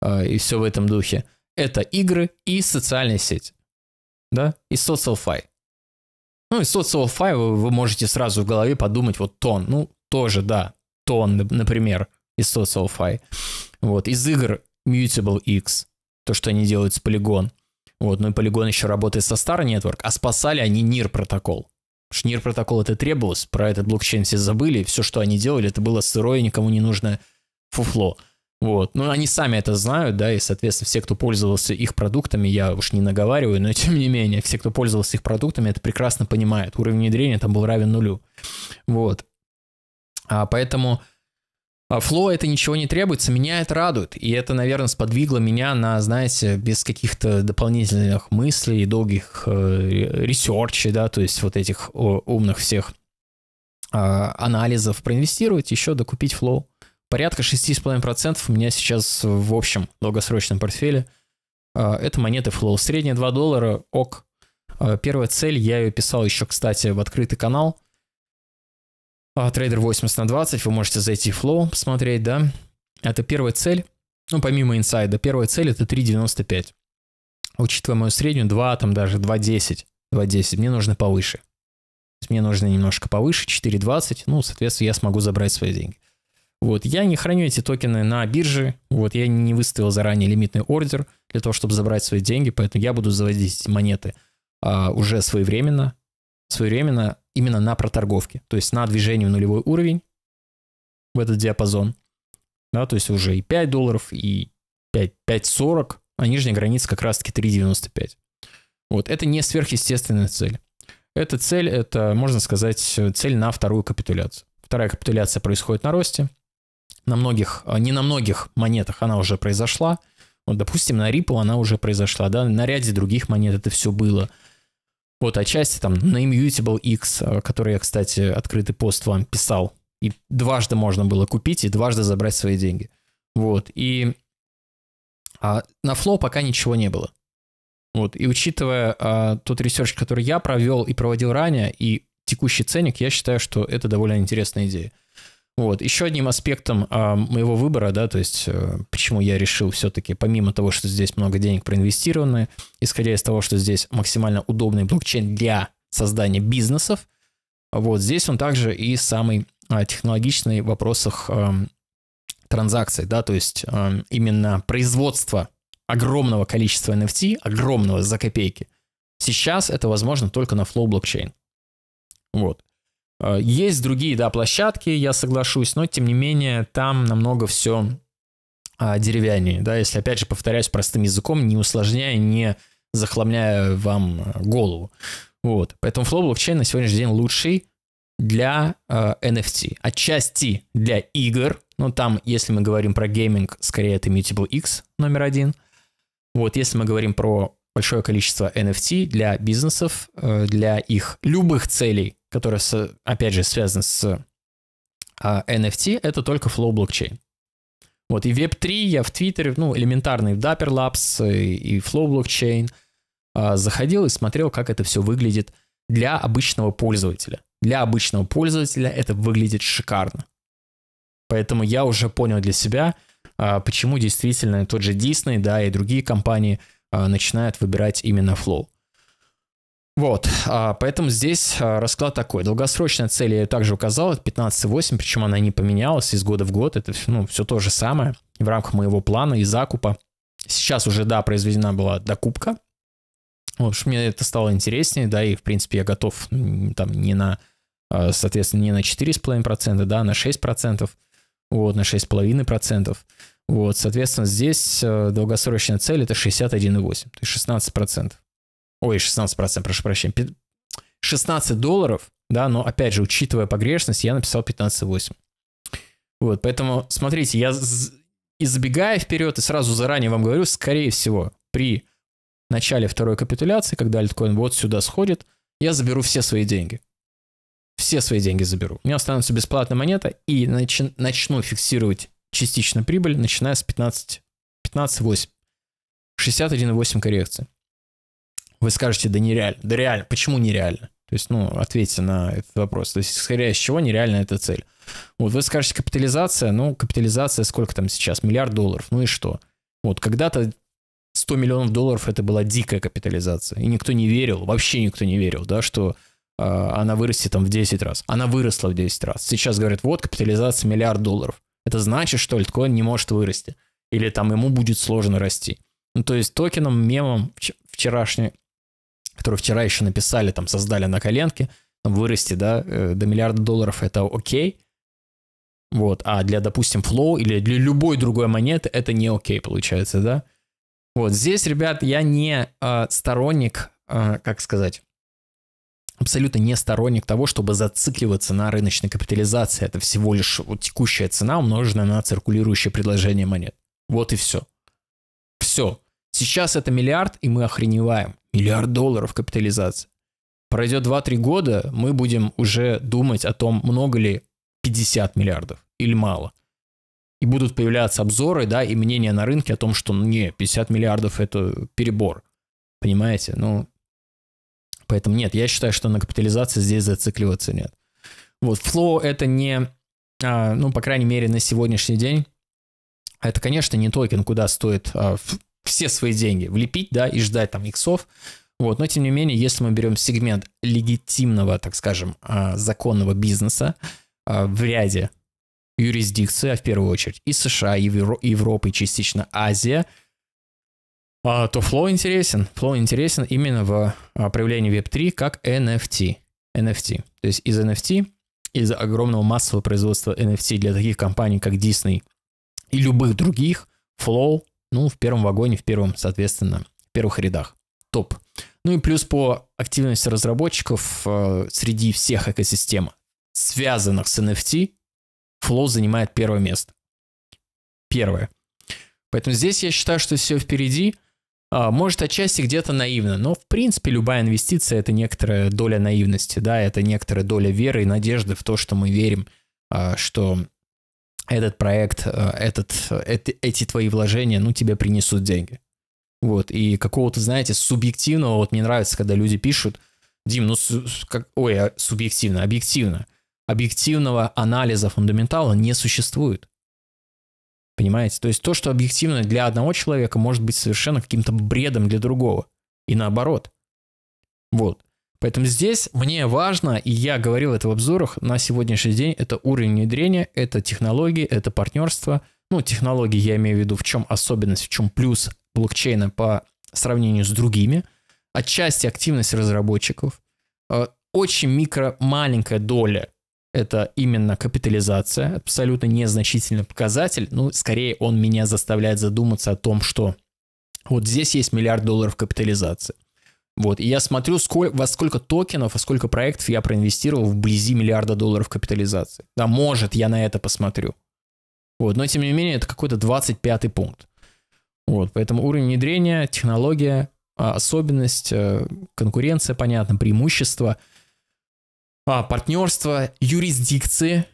э, и все в этом духе. Это игры и социальная сеть да, и SocialFi. Ну, и SocialFi вы, вы можете сразу в голове подумать, вот тон, ну, тоже, да, тон, например, из SocialFi. Вот, из игр Mutable X, то, что они делают с Polygon. Вот, ну и Polygon еще работает со Star Network, а спасали они NIR протокол. Шнир протокол это требовалось, про этот блокчейн все забыли, все, что они делали, это было сырое, никому не нужное фуфло. Вот. Ну, они сами это знают, да, и, соответственно, все, кто пользовался их продуктами, я уж не наговариваю, но тем не менее, все, кто пользовался их продуктами, это прекрасно понимают. Уровень внедрения там был равен нулю. Вот. А поэтому а это ничего не требуется, меня это радует. И это, наверное, сподвигло меня на, знаете, без каких-то дополнительных мыслей, долгих э, ресерчей, да, то есть вот этих о, умных всех э, анализов проинвестировать, еще докупить флоу порядка 6,5% у меня сейчас в общем долгосрочном портфеле. А, это монеты Flow. Средняя 2 доллара, ок. А, первая цель, я ее писал еще, кстати, в открытый канал. А, трейдер 80 на 20, вы можете зайти в Flow, посмотреть, да. Это первая цель, ну, помимо инсайда, первая цель это 3.95. Учитывая мою среднюю, 2, там даже 2.10, 2.10, мне нужно повыше. Мне нужно немножко повыше, 4.20, ну, соответственно, я смогу забрать свои деньги. Вот, я не храню эти токены на бирже, вот, я не выставил заранее лимитный ордер для того, чтобы забрать свои деньги, поэтому я буду заводить эти монеты а, уже своевременно, своевременно именно на проторговке, то есть на движении в нулевой уровень в этот диапазон, да, то есть уже и 5 долларов, и 5,40, а нижняя граница как раз-таки 3,95. Вот, это не сверхъестественная цель. Эта цель, это, можно сказать, цель на вторую капитуляцию. Вторая капитуляция происходит на росте, на многих, а, не на многих монетах она уже произошла. Вот, допустим, на Ripple она уже произошла, да, на ряде других монет это все было. Вот, отчасти там на Immutable X, а, который я, кстати, открытый пост вам писал, и дважды можно было купить, и дважды забрать свои деньги. Вот, и а, на Flow пока ничего не было. Вот, и учитывая а, тот ресерч, который я провел и проводил ранее, и текущий ценник, я считаю, что это довольно интересная идея. Вот. Еще одним аспектом а, моего выбора, да, то есть а, почему я решил все-таки, помимо того, что здесь много денег проинвестированы, исходя из того, что здесь максимально удобный блокчейн для создания бизнесов, вот здесь он также и самый а, технологичный в вопросах а, транзакций, да, то есть а, именно производство огромного количества NFT, огромного за копейки. Сейчас это возможно только на Flow блокчейн. Вот. Э, есть другие, да, площадки, я соглашусь, но тем не менее там намного все а, деревяннее, да, если опять же повторяюсь простым языком, не усложняя, не захламляя вам э, голову. Вот. Поэтому Flow блокчейн на сегодняшний день лучший для э, NFT. Отчасти для игр. Ну, там, если мы говорим про гейминг, скорее это Mutable X номер один. Вот, если мы говорим про большое количество NFT для бизнесов, э, для их любых целей, который, с, опять же, связан с NFT, а, это только Flow блокчейн. Вот, и Web3 я в Твиттере, ну, элементарный Dapper Labs и, и Flow блокчейн а, заходил и смотрел, как это все выглядит для обычного пользователя. Для обычного пользователя это выглядит шикарно. Поэтому я уже понял для себя, а, почему действительно тот же Disney, да, и другие компании начинают выбирать именно Flow. Вот, а, поэтому здесь а, расклад такой. Долгосрочная цель я также указал, это 15,8, причем она не поменялась из года в год, это ну, все то же самое в рамках моего плана и закупа. Сейчас уже, да, произведена была докупка, вот, что мне это стало интереснее, да, и, в принципе, я готов там не на, а, соответственно, не на 4,5%, да, на 6%, вот, на 6,5%. Вот, соответственно, здесь э, долгосрочная цель это 61,8, то есть 16%. Ой, 16%, прошу прощения. 16 долларов, да, но опять же, учитывая погрешность, я написал 15,8. Вот, поэтому, смотрите, я избегая вперед и сразу заранее вам говорю, скорее всего, при начале второй капитуляции, когда альткоин вот сюда сходит, я заберу все свои деньги. Все свои деньги заберу. У меня останется бесплатная монета и начи- начну фиксировать частично прибыль, начиная с 15, 15,8. 61,8 коррекции. Вы скажете, да нереально. Да реально. Почему нереально? То есть, ну, ответьте на этот вопрос. То есть, исходя из чего нереальна эта цель. Вот вы скажете, капитализация, ну, капитализация сколько там сейчас? Миллиард долларов. Ну и что? Вот когда-то 100 миллионов долларов это была дикая капитализация. И никто не верил, вообще никто не верил, да, что э, она вырастет там в 10 раз. Она выросла в 10 раз. Сейчас говорят, вот капитализация миллиард долларов. Это значит, что альткоин не может вырасти. Или там ему будет сложно расти. Ну, то есть токеном, мемом вчерашний которую вчера еще написали, там, создали на коленке, вырасти, да, э, до миллиарда долларов это окей. Вот, а для, допустим, Flow или для любой другой монеты это не окей получается, да. Вот здесь, ребят, я не э, сторонник, э, как сказать, абсолютно не сторонник того, чтобы зацикливаться на рыночной капитализации. Это всего лишь вот, текущая цена, умноженная на циркулирующее предложение монет. Вот и все. Все. Сейчас это миллиард, и мы охреневаем. Миллиард долларов капитализации. Пройдет 2-3 года, мы будем уже думать о том, много ли 50 миллиардов или мало. И будут появляться обзоры, да, и мнения на рынке о том, что ну, не, 50 миллиардов это перебор. Понимаете? Ну, поэтому нет, я считаю, что на капитализации здесь зацикливаться нет. Вот, флоу это не, а, ну, по крайней мере, на сегодняшний день, это, конечно, не токен, куда стоит а, все свои деньги влепить, да, и ждать там иксов. Вот, но тем не менее, если мы берем сегмент легитимного, так скажем, а, законного бизнеса а, в ряде юрисдикции, а в первую очередь и США, и Евро- Европа, и частично Азия, а, то Flow интересен. Flow интересен именно в проявлении Web3 как NFT. NFT. То есть из NFT, из огромного массового производства NFT для таких компаний, как Disney и любых других, Flow ну, в первом вагоне, в первом, соответственно, в первых рядах. Топ. Ну и плюс по активности разработчиков э, среди всех экосистем, связанных с NFT, Flow занимает первое место. Первое. Поэтому здесь я считаю, что все впереди. А, может, отчасти где-то наивно, но в принципе любая инвестиция это некоторая доля наивности, да, это некоторая доля веры и надежды в то, что мы верим, а, что этот проект, э, этот, эти, эти твои вложения, ну, тебе принесут деньги. Вот, и какого-то, знаете, субъективного, вот мне нравится, когда люди пишут, Дим, ну, как, ой, а, субъективно, объективно. Объективного анализа фундаментала не существует. Понимаете? То есть то, что объективно для одного человека, может быть совершенно каким-то бредом для другого. И наоборот. Вот. Поэтому здесь мне важно, и я говорил это в обзорах, на сегодняшний день это уровень внедрения, это технологии, это партнерство. Ну, технологии я имею в виду, в чем особенность, в чем плюс блокчейна по сравнению с другими. Отчасти активность разработчиков. Э, очень микро, маленькая доля это именно капитализация, абсолютно незначительный показатель, ну, скорее он меня заставляет задуматься о том, что вот здесь есть миллиард долларов капитализации. Вот, и я смотрю, сколь, во сколько токенов, во а сколько проектов я проинвестировал вблизи миллиарда долларов капитализации. Да, может, я на это посмотрю. Вот, но тем не менее, это какой-то 25 пункт. Вот, поэтому уровень внедрения, технология, а, особенность, э, конкуренция, понятно, преимущество, а, партнерство, юрисдикции,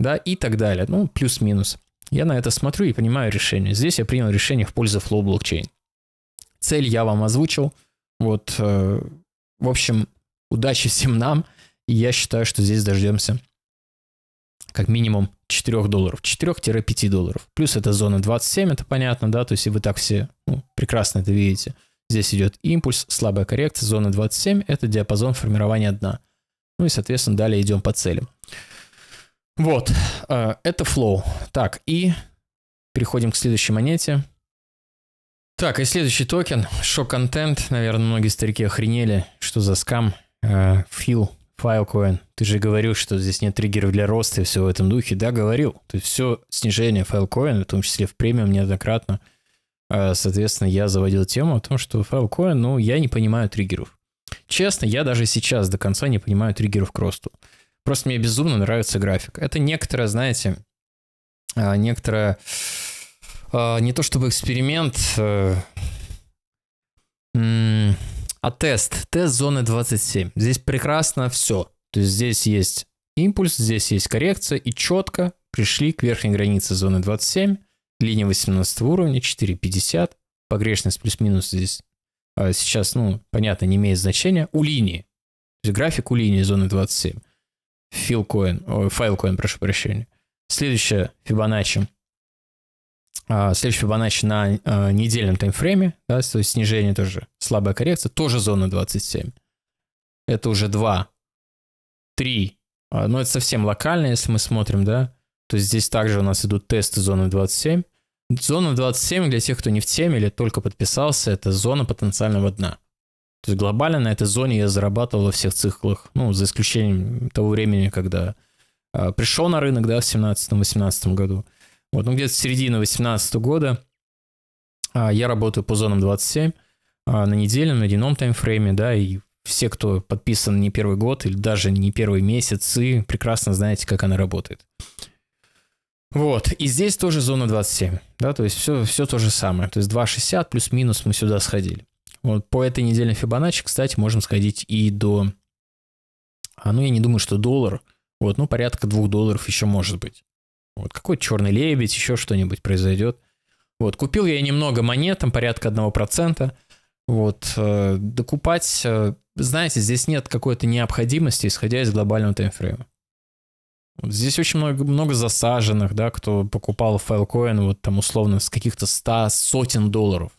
да, и так далее. Ну, плюс-минус. Я на это смотрю и понимаю решение. Здесь я принял решение в пользу Flow Blockchain. Цель я вам озвучил – вот, э, в общем, удачи всем нам. я считаю, что здесь дождемся как минимум 4 долларов, 4-5 долларов. Плюс это зона 27, это понятно, да, то есть и вы так все ну, прекрасно это видите. Здесь идет импульс, слабая коррекция, зона 27, это диапазон формирования дна. Ну и, соответственно, далее идем по цели. Вот, э, это флоу. Так, и переходим к следующей монете. Так, и следующий токен. Шок-контент. Наверное, многие старики охренели. Что за скам? Э, Фил, Filecoin. Ты же говорил, что здесь нет триггеров для роста и все в этом духе. Да, говорил. То есть все снижение Filecoin, в том числе в премиум неоднократно. Э, соответственно, я заводил тему о том, что Filecoin, ну, я не понимаю триггеров. Честно, я даже сейчас до конца не понимаю триггеров к росту. Просто мне безумно нравится график. Это некоторое, знаете, э, некоторое а, не то чтобы эксперимент, э, а тест. Тест зоны 27. Здесь прекрасно все. То есть здесь есть импульс, здесь есть коррекция, и четко пришли к верхней границе зоны 27, линия 18 уровня, 4,50, погрешность плюс-минус здесь а, сейчас, ну, понятно, не имеет значения, у линии. То есть график у линии зоны 27. Филкоин, файлкоин, прошу прощения. Следующая Fibonacci а, следующий Fibonacci на а, недельном таймфрейме, да, то есть снижение тоже, слабая коррекция, тоже зона 27. Это уже 2, 3, а, но это совсем локально, если мы смотрим, да, то здесь также у нас идут тесты зоны 27. Зона 27 для тех, кто не в теме или только подписался, это зона потенциального дна. То есть глобально на этой зоне я зарабатывал во всех циклах, ну, за исключением того времени, когда пришел на рынок, да, в 17-18 году. Вот, ну, где-то с середины 2018 года а, я работаю по зонам 27 а, на недельном, на дневном таймфрейме, да, и все, кто подписан не первый год или даже не первый месяц, и прекрасно знаете, как она работает. Вот, и здесь тоже зона 27, да, то есть все, все то же самое. То есть 2,60 плюс-минус мы сюда сходили. Вот по этой недельной Фибоначчи, кстати, можем сходить и до... А, ну, я не думаю, что доллар, вот, ну, порядка 2 долларов еще может быть. Вот какой-то черный лебедь, еще что-нибудь произойдет. Вот, купил я немного монет, там порядка 1%. Вот, э, докупать, э, знаете, здесь нет какой-то необходимости, исходя из глобального таймфрейма. Вот здесь очень много, много засаженных, да, кто покупал файлкоин, вот там условно с каких-то 100 сотен долларов,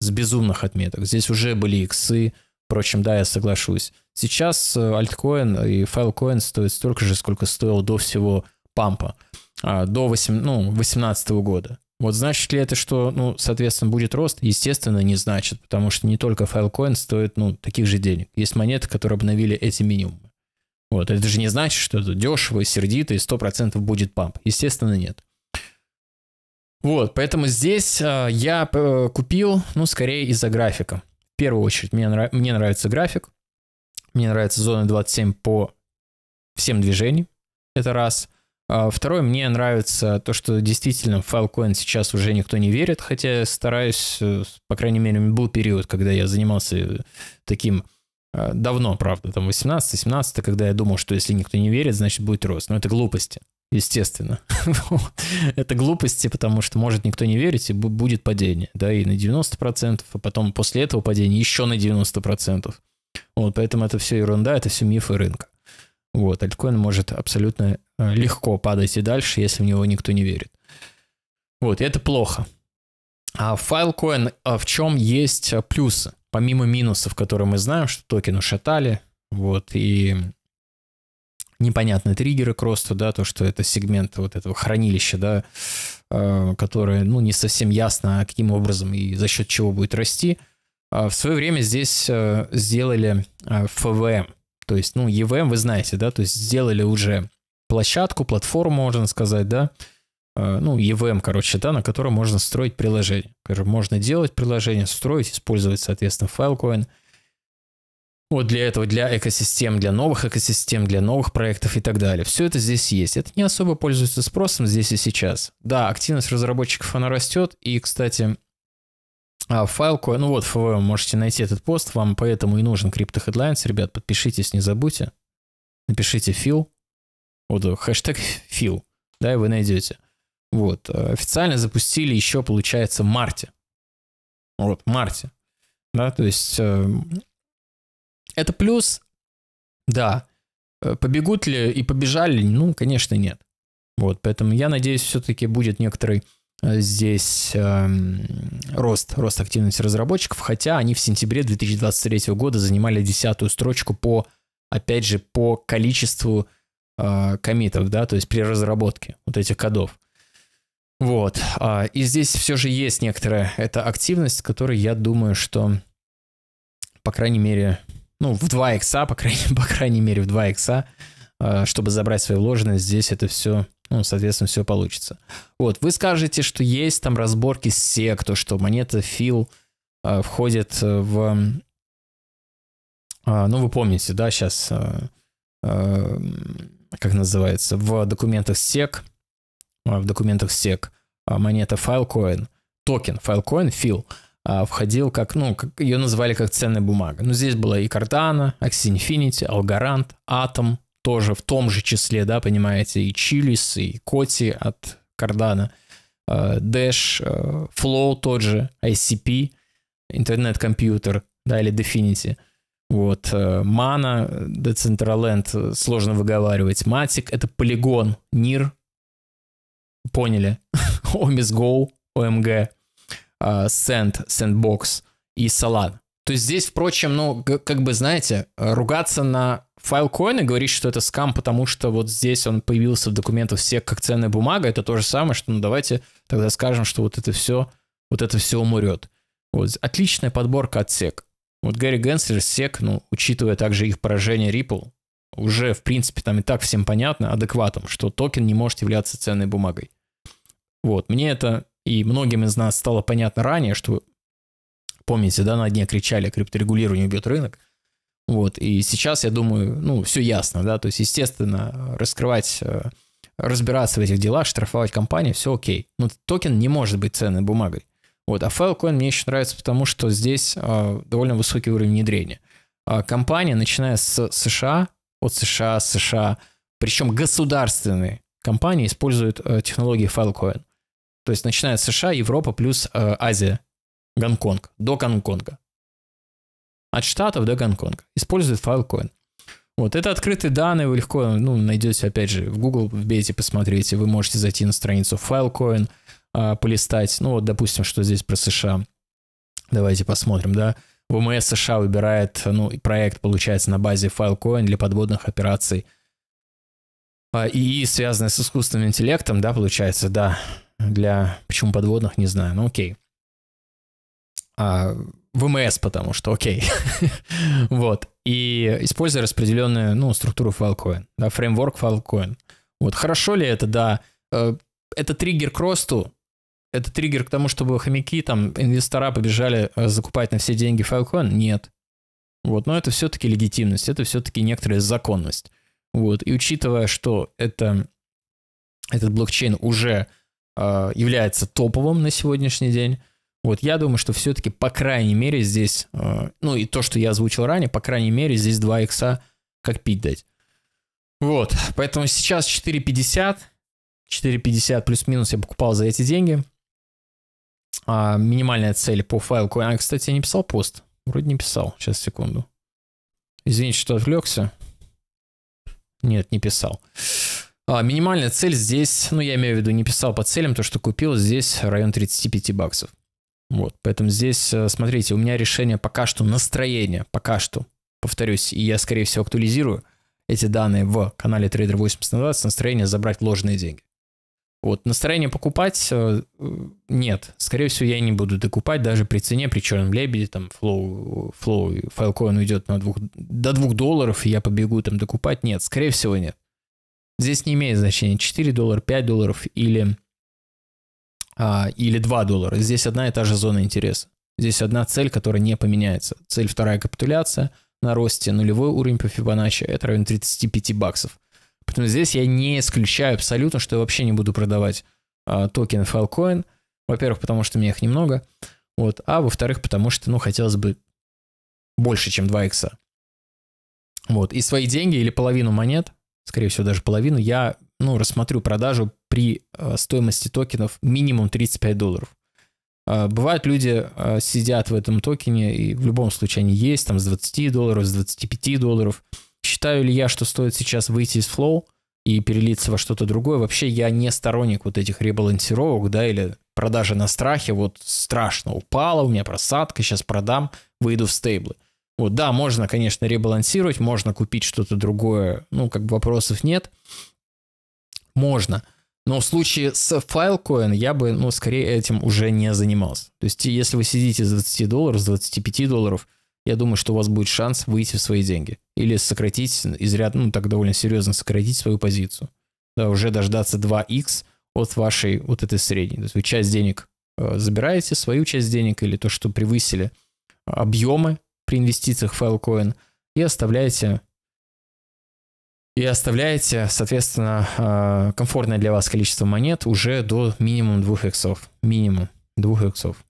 с безумных отметок. Здесь уже были иксы, впрочем, да, я соглашусь. Сейчас э, альткоин и файлкоин стоят столько же, сколько стоил до всего пампа. А, до 8, ну, 2018 года. Вот значит ли это, что, ну, соответственно, будет рост? Естественно, не значит, потому что не только файлкоин стоит, ну, таких же денег. Есть монеты, которые обновили эти минимумы. Вот, это же не значит, что это дешево, сердито и 100% будет памп. Естественно, нет. Вот, поэтому здесь э, я э, купил, ну, скорее из-за графика. В первую очередь, мне, нрав... мне нравится график. Мне нравится зона 27 по всем движениям. Это раз. А, второе, мне нравится то, что действительно в Filecoin сейчас уже никто не верит, хотя стараюсь, э, по крайней мере, был период, когда я занимался таким а, давно, правда, там 18-17, когда я думал, что если никто не верит, значит будет рост. Но это глупости, естественно. это глупости, потому что может никто не верить, и будет падение, да, и на 90%, а потом после этого падения еще на 90%. Вот, поэтому это все ерунда, это все мифы рынка. Вот, альткоин может абсолютно Э, легко падать и дальше, если в него никто не верит. Вот, и это плохо. А Filecoin а в чем есть плюсы? Помимо минусов, которые мы знаем, что токены шатали, вот, и непонятные триггеры к росту, да, то, что это сегмент вот этого хранилища, да, э, которое, ну, не совсем ясно, а каким образом и за счет чего будет расти. А в свое время здесь э, сделали э, ФВМ, то есть, ну, ЕВМ e вы знаете, да, то есть сделали уже площадку, платформу, можно сказать, да, э, ну, EVM, короче, да, на котором можно строить приложение. Можно делать приложение, строить, использовать, соответственно, Filecoin. Вот для этого, для экосистем, для новых экосистем, для новых проектов и так далее. Все это здесь есть. Это не особо пользуется спросом здесь и сейчас. Да, активность разработчиков, она растет. И, кстати, а, Filecoin, ну вот, FVM, можете найти этот пост, вам поэтому и нужен CryptoHeadlines. Ребят, подпишитесь, не забудьте. Напишите Фил, вот э, хэштег фил, да, и вы найдете. Вот, э, официально запустили еще, получается, в марте. Вот, в марте. Да, то есть э, это плюс, да. Э, побегут ли и побежали? Ну, конечно, нет. Вот, поэтому я надеюсь, все-таки будет некоторый здесь э, рост, рост активности разработчиков, хотя они в сентябре 2023 года занимали десятую строчку по, опять же, по количеству а, комитов, да, то есть при разработке вот этих кодов. Вот. А, и здесь все же есть некоторая эта активность, которой я думаю, что, по крайней мере, ну, в 2 икса, по крайней, по крайней мере, в 2 икса, а, чтобы забрать свои вложенные, здесь это все, ну, соответственно, все получится. Вот, вы скажете, что есть там разборки сек, то, что монета фил входит в... Ну, вы помните, да, сейчас как называется, в документах SEC, э, в документах SEC а, монета Filecoin, токен Filecoin, фил, а, входил как, ну, ее называли как ценная бумага. Но ну, здесь была и Cardano, Axie Infinity, Algorand, Atom, тоже в том же числе, да, понимаете, и Чилис, и Коти от Cardano, а, Dash, Flow тот же, ICP, интернет-компьютер, да, или Definity – вот, э, Мана, Decentraland, э, сложно выговаривать. Матик — это полигон, НИР, поняли, Omis Go, OMG, а, Sand, Sandbox и Solana. То есть здесь, впрочем, ну, как бы, знаете, ругаться на файлкоины, говорить, что это скам, потому что вот здесь он появился в документах всех как ценная бумага, это то же самое, что, ну, давайте тогда скажем, что вот это все, вот это все умрет. Вот отличная подборка отсек. Вот Гэри Генслер, Сек, ну, учитывая также их поражение Ripple, уже, в принципе, там и так всем понятно, адекватом, что токен не может являться ценной бумагой. Вот, мне это и многим из нас стало понятно ранее, что, помните, да, на дне кричали, крипторегулирование убьет рынок. Вот, и сейчас, я думаю, ну, все ясно, да, то есть, естественно, раскрывать, э, разбираться в этих делах, штрафовать компании, все окей. Но токен не может быть ценной бумагой. Вот. А Filecoin мне еще нравится, потому что здесь э, довольно высокий уровень внедрения. Э, компания, начиная с США, от США, США, причем государственные компании используют э, технологии Filecoin. То есть начиная с США, Европа плюс э, Азия, Гонконг, до Гонконга. От Штатов до Гонконга. Используют Filecoin. Вот, это открытые данные, вы легко ну, найдете, опять же, в Google в Бете посмотрите, вы можете зайти на страницу Filecoin, а, полистать. Ну вот, допустим, что здесь про США. Давайте посмотрим, да. ВМС США выбирает, ну, проект, получается, на базе Filecoin для подводных операций. А, ИИ, связанное с искусственным интеллектом, да, получается, да. Для, почему подводных, не знаю, ну окей. А, ВМС, потому что, окей. вот. И используя распределенную, ну, структуру Filecoin, да, фреймворк Filecoin. Вот, хорошо ли это, да, э, это триггер к росту, это триггер к тому, чтобы хомяки, там, инвестора побежали э, закупать на все деньги Filecoin? Нет. Вот, но это все-таки легитимность, это все-таки некоторая законность. Вот, и учитывая, что это, этот блокчейн уже э, является топовым на сегодняшний день, вот, я думаю, что все-таки, по крайней мере, здесь, э, ну, и то, что я озвучил ранее, по крайней мере, здесь 2 икса как пить дать. Вот, поэтому сейчас 4.50, 4.50 плюс-минус я покупал за эти деньги – а, минимальная цель по файлу... А, кстати, я не писал пост. Вроде не писал. Сейчас, секунду. Извините, что отвлекся. Нет, не писал. А, минимальная цель здесь, ну, я имею в виду, не писал по целям, то, что купил здесь район 35 баксов. Вот, поэтому здесь, э, смотрите, у меня решение пока что настроение, пока что, повторюсь, и я, скорее всего, актуализирую эти данные в канале Trader 80 на 20, настроение забрать ложные деньги. Вот, настроение покупать э, нет. Скорее всего, я не буду докупать даже при цене, при черном лебеде, там, флоу, флоу, файлкоин уйдет на двух, до 2 долларов, и я побегу там докупать. Нет, скорее всего, нет. Здесь не имеет значения 4 доллара, 5 долларов или, а, или 2 доллара. Здесь одна и та же зона интереса. Здесь одна цель, которая не поменяется. Цель вторая капитуляция на росте, нулевой уровень по Fibonacci, это район 35 баксов. Поэтому здесь я не исключаю абсолютно, что я вообще не буду продавать а, токены Filecoin. Во-первых, потому что у меня их немного. Вот. А во-вторых, потому что, ну, хотелось бы больше, чем 2 икса. Вот. И свои деньги или половину монет, скорее всего, даже половину, я, ну, рассмотрю продажу при э, стоимости токенов минимум 35 долларов. Э, бывают люди э, сидят в этом токене, и в любом случае они есть, там, с 20 долларов, с 25 долларов – Считаю ли я, что стоит сейчас выйти из флоу и перелиться во что-то другое? Вообще я не сторонник вот этих ребалансировок, да, или продажи на страхе, вот страшно упала, у меня просадка, сейчас продам, выйду в стейблы. Вот, да, можно, конечно, ребалансировать, можно купить что-то другое, ну, как бы вопросов нет. Можно. Но в случае с Filecoin я бы, ну, скорее этим уже не занимался. То есть, если вы сидите с 20 долларов, с 25 долларов, я думаю, что у вас будет шанс выйти в свои деньги. Или сократить, изрядно, ну так довольно серьезно сократить свою позицию. Да, уже дождаться 2х от вашей вот этой средней. То есть вы часть денег э, забираете, свою часть денег или то, что превысили объемы при инвестициях в Filecoin и оставляете и оставляете, соответственно, э, комфортное для вас количество монет уже до минимум двух иксов. Минимум двух иксов.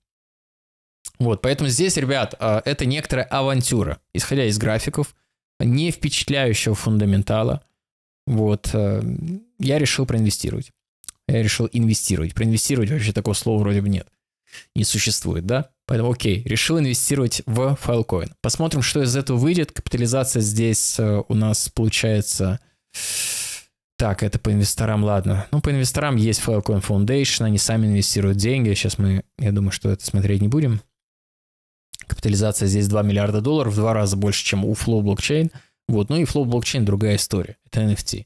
Вот, поэтому здесь, ребят, а, это некоторая авантюра, исходя из графиков, не впечатляющего фундаментала. Вот, э, я решил проинвестировать. Я решил инвестировать. Проинвестировать вообще такого слова вроде бы нет. Не существует, да? Поэтому, окей, решил инвестировать в Filecoin. Посмотрим, что из этого выйдет. Капитализация здесь э, у нас получается... Так, это по инвесторам, ладно. Ну, по инвесторам есть Filecoin Foundation, они сами инвестируют деньги. Сейчас мы, я думаю, что это смотреть не будем. Капитализация здесь 2 миллиарда долларов, в два раза больше, чем у Flow Blockchain. Вот, ну и Flow Blockchain другая история, это NFT.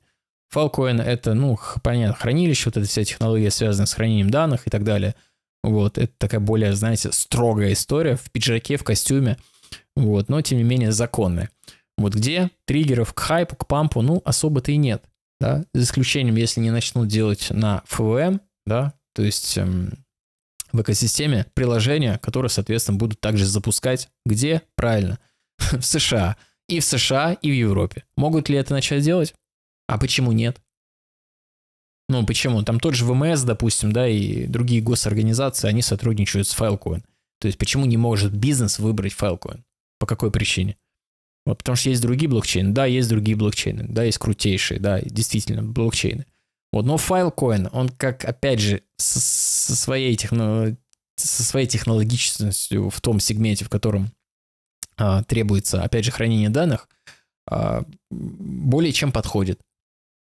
Falcoin это, ну, понятно, хранилище, вот эта вся технология, связанная с хранением данных и так далее. Вот, это такая более, знаете, строгая история в пиджаке, в костюме, вот, но тем не менее законная. Вот где триггеров к хайпу, к пампу, ну, особо-то и нет, да, за исключением, если не начнут делать на ФВМ, да, то есть эм, в экосистеме приложения, которые, соответственно, будут также запускать где? Правильно, в США. И в США, и в Европе. Могут ли это начать делать? А почему нет? Ну, почему? Там тот же ВМС, допустим, да, и другие госорганизации, они сотрудничают с Filecoin. То есть, почему не может бизнес выбрать Filecoin? По какой причине? Вот, потому что есть другие блокчейны. Да, есть другие блокчейны. Да, есть крутейшие, да, действительно, блокчейны. Вот, но Filecoin он как, опять же, со, со, своей, техно, со своей технологичностью в том сегменте, в котором а, требуется, опять же, хранение данных, а, более чем подходит.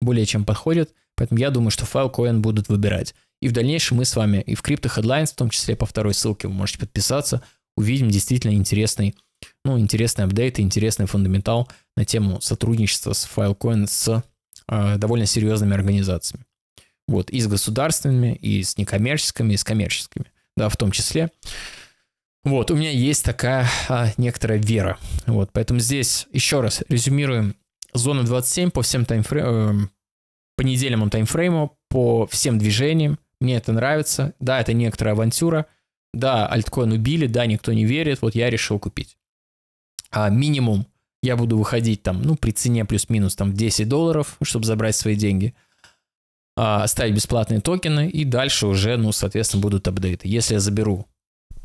Более чем подходит, поэтому я думаю, что Filecoin будут выбирать. И в дальнейшем мы с вами и в Crypto Headlines, в том числе по второй ссылке, вы можете подписаться, увидим действительно интересный, ну, интересный апдейт и интересный фундаментал на тему сотрудничества с Filecoin с Э, довольно серьезными организациями. Вот, и с государственными, и с некоммерческими, и с коммерческими, да, в том числе. Вот, у меня есть такая а, некоторая вера. Вот, поэтому здесь, еще раз, резюмируем, зона 27 по всем таймфреймам, э, по неделям таймфрейму, по всем движениям, мне это нравится, да, это некоторая авантюра, да, альткоин убили, да, никто не верит, вот я решил купить. А минимум я буду выходить там, ну, при цене плюс-минус там в 10 долларов, чтобы забрать свои деньги, а, оставить бесплатные токены, и дальше уже, ну, соответственно, будут апдейты. Если я заберу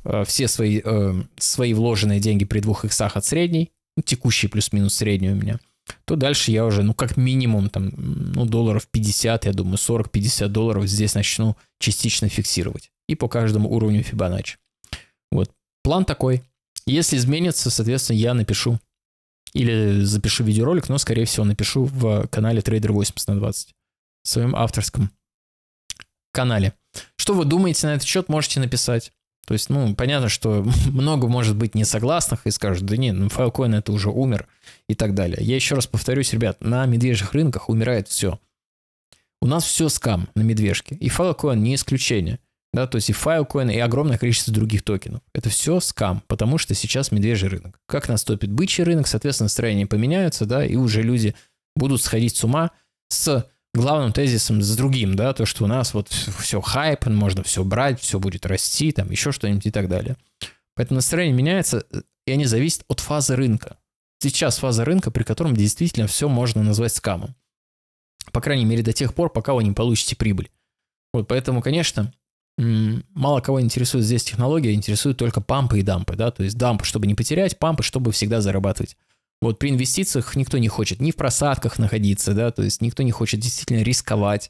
а, все свои, а, свои вложенные деньги при двух иксах от средней, ну, текущий плюс-минус средний у меня, то дальше я уже, ну, как минимум, там, ну, долларов 50, я думаю, 40-50 долларов здесь начну частично фиксировать. И по каждому уровню Fibonacci. Вот. План такой. Если изменится, соответственно, я напишу или запишу видеоролик, но, скорее всего, напишу в канале Trader 80 на 20. В своем авторском канале. Что вы думаете на этот счет, можете написать. То есть, ну, понятно, что много может быть несогласных и скажут, да нет, ну, файлкоин это уже умер и так далее. Я еще раз повторюсь, ребят, на медвежьих рынках умирает все. У нас все скам на медвежке, и файлкоин не исключение да, то есть и Filecoin и огромное количество других токенов. Это все скам, потому что сейчас медвежий рынок. Как наступит бычий рынок, соответственно, настроения поменяются, да, и уже люди будут сходить с ума с главным тезисом с другим, да, то, что у нас вот все хайп, можно все брать, все будет расти, там еще что-нибудь и так далее. Поэтому настроение меняется, и они зависят от фазы рынка. Сейчас фаза рынка, при котором действительно все можно назвать скамом. По крайней мере, до тех пор, пока вы не получите прибыль. Вот поэтому, конечно, мало кого интересует здесь технология, интересуют только пампы и дампы, да, то есть дампы, чтобы не потерять, пампы, чтобы всегда зарабатывать. Вот при инвестициях никто не хочет ни в просадках находиться, да, то есть никто не хочет действительно рисковать,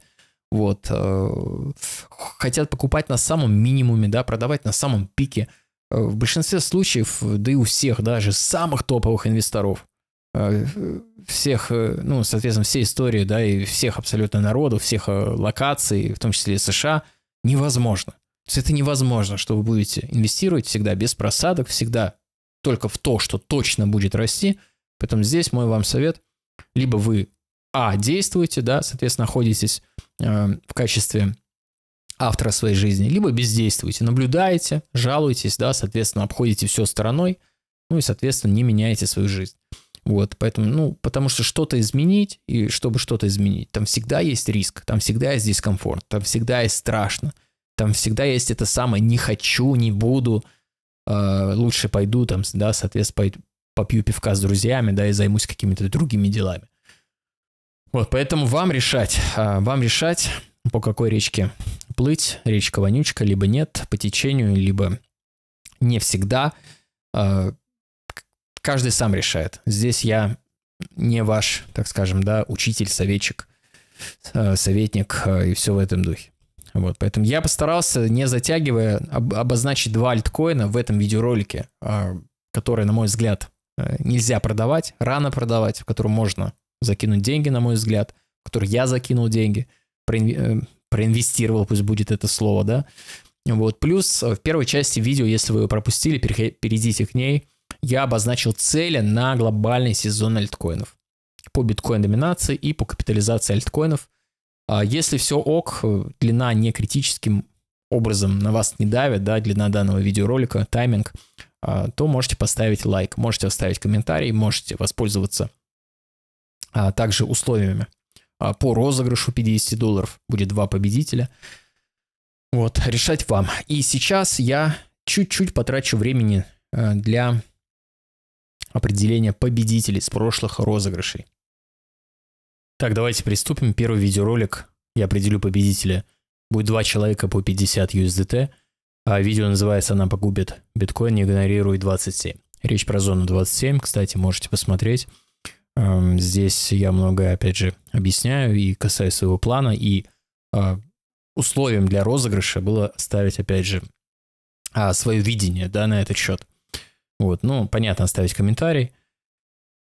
вот, э, хотят покупать на самом минимуме, да, продавать на самом пике. Э, в большинстве случаев, да и у всех, даже самых топовых инвесторов, э, всех, ну, соответственно, все истории, да, и всех абсолютно народу, всех локаций, в том числе и США – невозможно. То есть это невозможно, что вы будете инвестировать всегда без просадок, всегда только в то, что точно будет расти. Поэтому здесь мой вам совет, либо вы, а, действуете, да, соответственно, находитесь э, в качестве автора своей жизни, либо бездействуете, наблюдаете, жалуетесь, да, соответственно, обходите все стороной, ну и, соответственно, не меняете свою жизнь. Вот, поэтому, ну, потому что что-то изменить, и чтобы что-то изменить, там всегда есть риск, там всегда есть дискомфорт, там всегда есть страшно, там всегда есть это самое «не хочу, не буду», э, лучше пойду там, да, соответственно, пойду, попью пивка с друзьями, да, и займусь какими-то другими делами. Вот, поэтому вам решать, э, вам решать, по какой речке плыть, речка вонючка, либо нет, по течению, либо не всегда. Э, каждый сам решает. Здесь я не ваш, так скажем, да, учитель, советчик, э, советник э, и все в этом духе. Вот, поэтому я постарался, не затягивая, об, обозначить два альткоина в этом видеоролике, а, которые, на мой взгляд, э, нельзя продавать, рано продавать, в котором можно закинуть деньги, на мой взгляд, в который я закинул деньги, проинвестировал, пусть будет это слово, да. Вот, плюс в первой части видео, если вы ее пропустили, перейдите к ней, я обозначил цели на глобальный сезон альткоинов по биткоин-доминации и по капитализации альткоинов. А если все ок, длина не критическим образом на вас не давит, да, длина данного видеоролика, тайминг, а, то можете поставить лайк, можете оставить комментарий, можете воспользоваться а, также условиями. По розыгрышу 50 долларов будет два победителя. Вот, решать вам. И сейчас я чуть-чуть потрачу времени для определение победителей с прошлых розыгрышей. Так, давайте приступим. Первый видеоролик, я определю победителя, будет два человека по 50 USDT, а видео называется «Она погубит биткоин, не игнорируй 27». Речь про зону 27, кстати, можете посмотреть. Эм, здесь я многое, опять же, объясняю и касаюсь своего плана, и а, условием для розыгрыша было ставить, опять же, а, свое видение да, на этот счет. Вот, ну, понятно, оставить комментарий.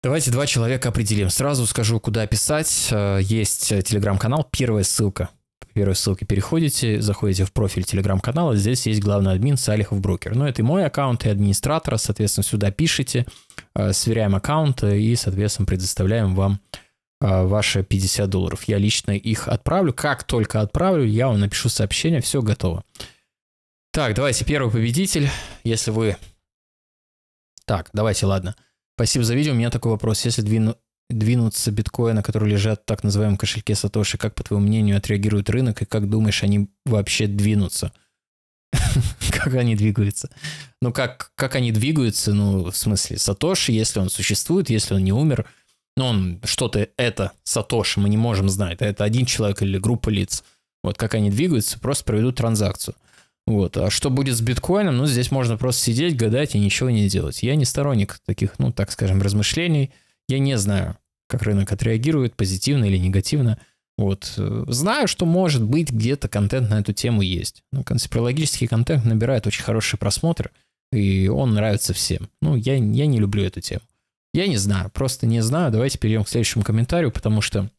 Давайте два человека определим. Сразу скажу, куда писать. Э, есть э, телеграм-канал, первая ссылка. По первой ссылке переходите, заходите в профиль телеграм-канала. Здесь есть главный админ Салихов Брокер. Но ну, это и мой аккаунт, и администратора. Соответственно, сюда пишите, э, сверяем аккаунт и, соответственно, предоставляем вам ваши 50 долларов. Я лично их отправлю. Как только отправлю, я вам напишу сообщение, все готово. Так, давайте первый победитель. Если вы так, давайте, ладно. Спасибо за видео. У меня такой вопрос. Если двину, двинутся биткоины, которые лежат в так называемом кошельке Сатоши, как, по твоему мнению, отреагирует рынок, и как думаешь, они вообще двинутся? как они двигаются? Ну, как, как они двигаются? Ну, в смысле, Сатоши, если он существует, если он не умер, ну, он что-то это, Сатоши, мы не можем знать. Это один человек или группа лиц. Вот как они двигаются, просто проведут транзакцию. Вот. А что будет с биткоином? Ну, здесь можно просто сидеть, гадать и ничего не делать. Я не сторонник таких, ну, так скажем, размышлений. Я не знаю, как рынок отреагирует, позитивно или негативно. Вот. Э, знаю, что может быть где-то контент на эту тему есть. Но ну, конспирологический контент набирает очень хороший просмотр и он нравится всем. Ну, я, я не люблю эту тему. Я не знаю, просто не знаю. Давайте перейдем к следующему комментарию, потому что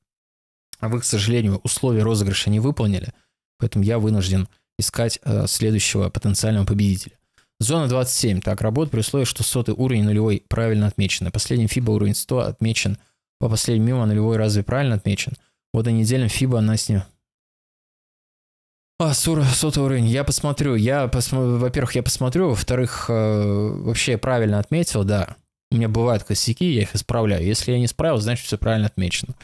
вы, к сожалению, условия розыгрыша не выполнили. Поэтому я вынужден искать э, следующего потенциального победителя. Зона 27. Так, работает при условии, что сотый уровень нулевой правильно отмечен. Последний последнем FIBA а уровень 100 отмечен. По последнему мимо нулевой разве правильно отмечен? Вот на недельном FIBA а на с ним... А, сур, сотый уровень. Я посмотрю. Я, посмо... во-первых, я посмотрю. Во-вторых, э, вообще правильно отметил, да. У меня бывают косяки, я их исправляю. Если я не справил, значит все правильно отмечено.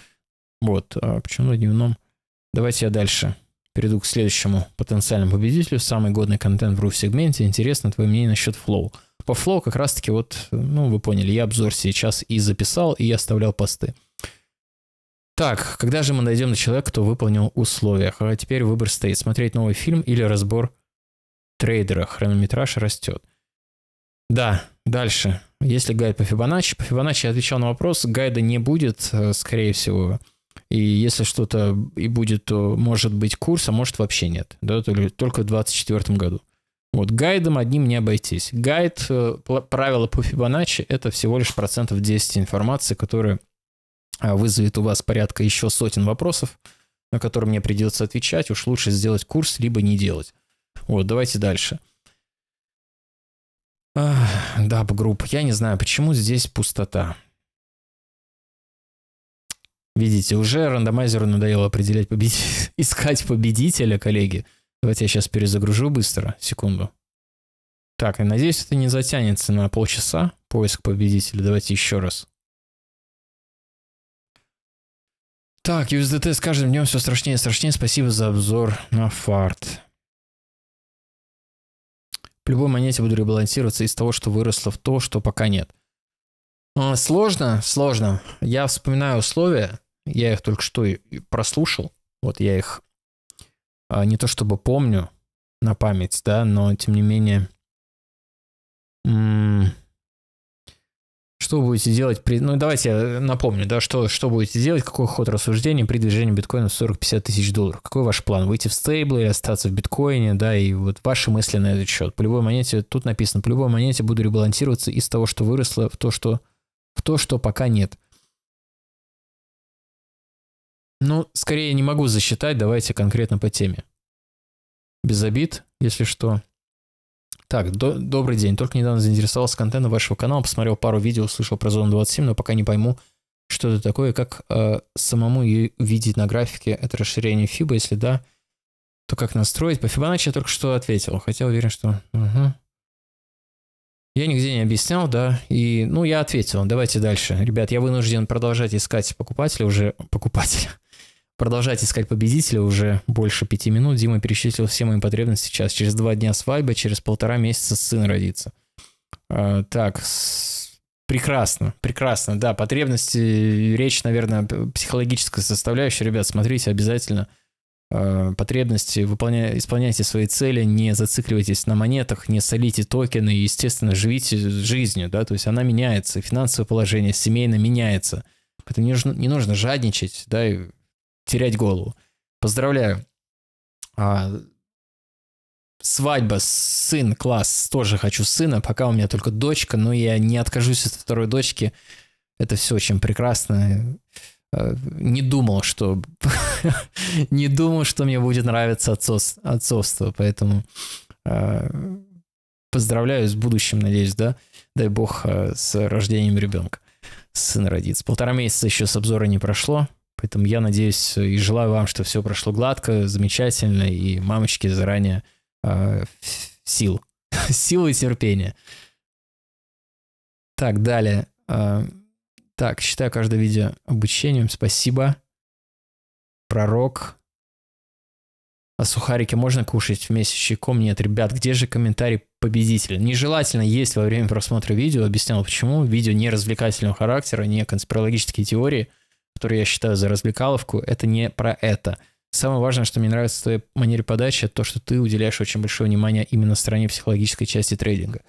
Вот. А почему на дневном? Давайте я дальше. Перейду к следующему потенциальному победителю. Самый годный контент в RU-сегменте. Интересно твое мнение насчет Flow. По Flow как раз-таки вот, ну, вы поняли, я обзор сейчас и записал, и оставлял посты. Так, когда же мы дойдем до человека, кто выполнил условия? А теперь выбор стоит. Смотреть новый фильм или разбор трейдера. Хронометраж растет. Да, дальше. Если гайд по Фибоначчи? По Фибоначчи я отвечал на вопрос. Гайда не будет, э, скорее всего. И если что-то и будет, то может быть курс, а может вообще нет. Да, только в 2024 году. Вот гайдом одним не обойтись. Гайд, э, правила по Fibonacci, это всего лишь процентов 10 информации, которая э, вызовет у вас порядка еще сотен вопросов, на которые мне придется отвечать. Уж лучше сделать курс, либо не делать. Вот, давайте дальше. Даб-групп. Я не знаю, почему здесь пустота. Видите, уже рандомайзеру надоело определять победителя, искать победителя, коллеги. Давайте я сейчас перезагружу быстро, секунду. Так, я надеюсь, это не затянется на полчаса, поиск победителя. Давайте еще раз. Так, USDT с каждым днем все страшнее и страшнее. Спасибо за обзор на фарт. По любой монете буду ребалансироваться из того, что выросло в то, что пока нет. А, сложно, сложно. Я вспоминаю условия. Я их только что прослушал. Вот я их а, не то чтобы помню на память, да, но тем не менее... Что вы будете делать при... Ну, давайте я напомню, да, что, что будете делать, какой ход рассуждения при движении биткоина в 40-50 тысяч долларов. Какой ваш план? Выйти в стейбл или остаться в биткоине, да, и вот ваши мысли на этот счет. По любой монете, тут написано, по любой монете буду ребалансироваться из того, что выросло, в то, что, в то, что пока нет. Ну, скорее я не могу засчитать, давайте конкретно по теме. Без обид, если что. Так, до, добрый день. Только недавно заинтересовался контентом вашего канала, посмотрел пару видео, услышал про зону 27, но пока не пойму, что это такое, как э, самому ее видеть на графике. Это расширение FIBA, если да, то как настроить? По Fibonacci я только что ответил, хотя уверен, что... Угу. Я нигде не объяснял, да, и, ну, я ответил. Давайте дальше. Ребят, я вынужден продолжать искать покупателя уже, покупателя, продолжать искать победителя уже больше пяти минут. Дима перечислил все мои потребности сейчас. Через два дня свадьба, через полтора месяца сын родится. А, так, прекрасно, прекрасно. Да, потребности, речь, наверное, психологическая составляющая. Ребят, смотрите обязательно а, потребности, выполня... исполняйте свои цели, не зацикливайтесь на монетах, не солите токены, и, естественно, живите жизнью, да, то есть она меняется, финансовое положение семейно меняется. Поэтому не нужно, не нужно жадничать, да, и терять голову. Поздравляю. А, свадьба, сын, класс, тоже хочу сына, пока у меня только дочка, но я не откажусь от второй дочки. Это все очень прекрасно. А, не думал, что... не думал, что мне будет нравиться отцов... отцовство, поэтому а, поздравляю с будущим, надеюсь, да? Дай бог а, с рождением ребенка. Сын родится. Полтора месяца еще с обзора не прошло. Поэтому я надеюсь и желаю вам, что все прошло гладко, замечательно, и мамочки заранее э, сил. сил и терпения. Так, далее. Э, так, считаю каждое видео обучением. Спасибо. Пророк. А сухарики можно кушать вместе с чайком? Нет, ребят, где же комментарий победителя? Нежелательно есть во время просмотра видео. Объяснял, почему. Видео не развлекательного характера, не конспирологические теории – которую я считаю за развлекаловку, это не про это. Самое важное, что мне нравится в твоей манере подачи, то, что ты уделяешь очень большое внимание именно стороне психологической части трейдинга.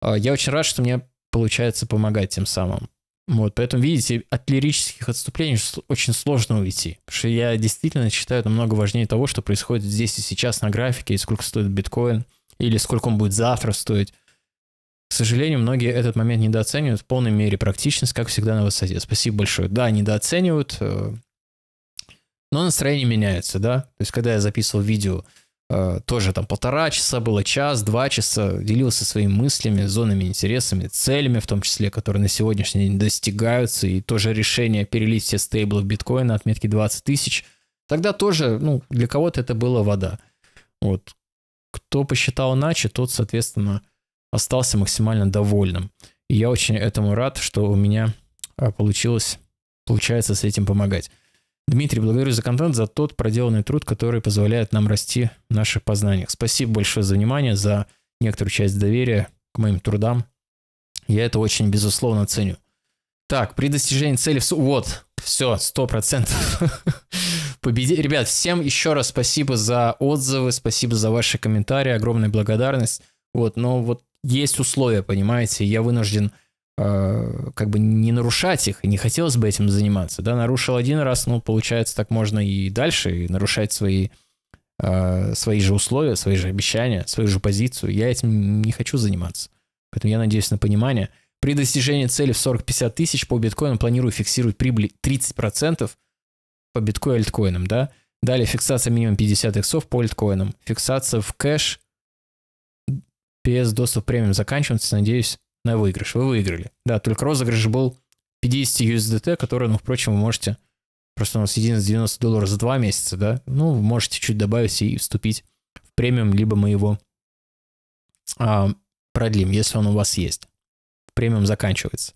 А, я очень рад, что мне получается помогать тем самым. Вот, поэтому, видите, от лирических отступлений очень сложно уйти. Потому что я действительно считаю это много важнее того, что происходит здесь и сейчас на графике, и сколько стоит биткоин, или сколько он будет завтра стоить. К сожалению, многие этот момент недооценивают в полной мере. Практичность, как всегда, на высоте. Спасибо большое. Да, недооценивают, э, но настроение меняется, да. То есть, когда я записывал видео, э, тоже там полтора часа было, час, два часа, делился своими мыслями, зонами, интересами, целями, в том числе, которые на сегодняшний день достигаются, и тоже решение перелить все стейблы в биткоин на отметке 20 тысяч, тогда тоже, ну, для кого-то это была вода. Вот. Кто посчитал иначе, тот, соответственно, остался максимально довольным. И я очень этому рад, что у меня а, получилось, получается с этим помогать. Дмитрий, благодарю за контент, за тот проделанный труд, который позволяет нам расти в наших познаниях. Спасибо большое за внимание, за некоторую часть доверия к моим трудам. Я это очень, безусловно, ценю. Так, при достижении цели... В... Вот, все, сто процентов Победи... Ребят, всем еще раз спасибо за отзывы, спасибо за ваши комментарии, огромная благодарность. Вот, но вот есть условия, понимаете, я вынужден э, как бы не нарушать их, и не хотелось бы этим заниматься, да, нарушил один раз, ну, получается, так можно и дальше, и нарушать свои, э, свои же условия, свои же обещания, свою же позицию, я этим не хочу заниматься, поэтому я надеюсь на понимание. При достижении цели в 40-50 тысяч по биткоину планирую фиксировать прибыль 30% по биткоину альткоинам, да, Далее фиксация минимум 50 иксов по альткоинам. Фиксация в кэш PS доступ премиум заканчивается, надеюсь, на выигрыш. Вы выиграли. Да, только розыгрыш был 50 USDT, который, ну, впрочем, вы можете... Просто у нас единица 90 долларов за 2 месяца, да? Ну, можете чуть добавить и вступить в премиум, либо мы его а, продлим, если он у вас есть. Премиум заканчивается.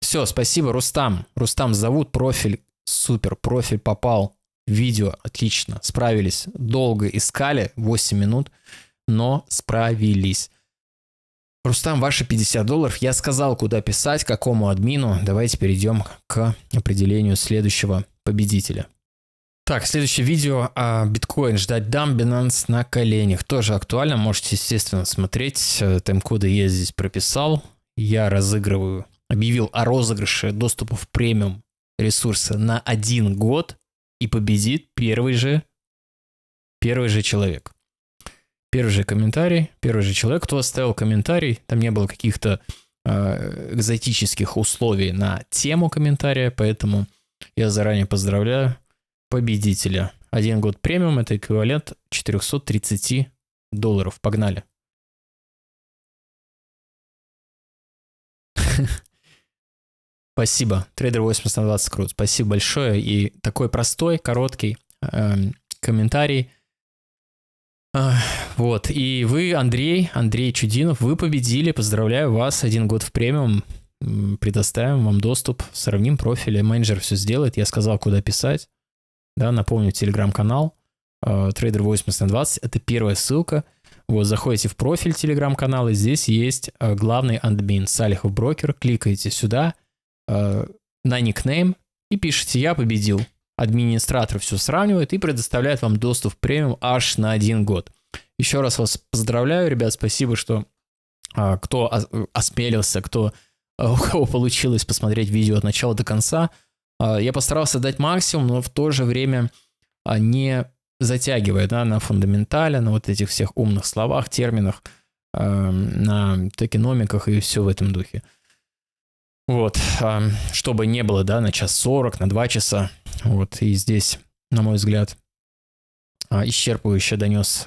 Все, спасибо, Рустам. Рустам зовут, профиль супер, профиль попал, видео отлично, справились. Долго искали, 8 минут но справились. Рустам, ваши 50 долларов. Я сказал, куда писать, какому админу. Давайте перейдем к определению следующего победителя. Так, следующее видео о биткоин ждать дам Бинанс на коленях. Тоже актуально, можете, естественно, смотреть. Тайм-коды я здесь прописал. Я разыгрываю, объявил о розыгрыше доступа в премиум ресурса на один год и победит первый же, первый же человек первый же комментарий, первый же человек, кто оставил комментарий, там не было каких-то э, экзотических условий на тему комментария, поэтому я заранее поздравляю победителя. Один год премиум – это эквивалент 430 долларов. Погнали. Спасибо. Трейдер 80 на 20 крут. Спасибо большое. И такой простой, короткий э, комментарий – вот, и вы, Андрей, Андрей Чудинов, вы победили, поздравляю вас, один год в премиум, предоставим вам доступ, сравним профили, менеджер все сделает, я сказал, куда писать, да, напомню, телеграм-канал, трейдер э, 80 на 20, это первая ссылка, вот, заходите в профиль телеграм-канала, здесь есть э, главный админ, Салихов Брокер, кликаете сюда, э, на никнейм и пишите «Я победил», администратор все сравнивает и предоставляет вам доступ в премиум аж на один год. Еще раз вас поздравляю, ребят, спасибо, что а, кто осмелился, кто а, у кого получилось посмотреть видео от начала до конца. А, я постарался дать максимум, но в то же время не затягивая да, на фундаментале, на вот этих всех умных словах, терминах, на токеномиках и все в этом духе. Вот, чтобы не было, да, на час 40, на 2 часа. Вот, и здесь, на мой взгляд, а, исчерпывающе донес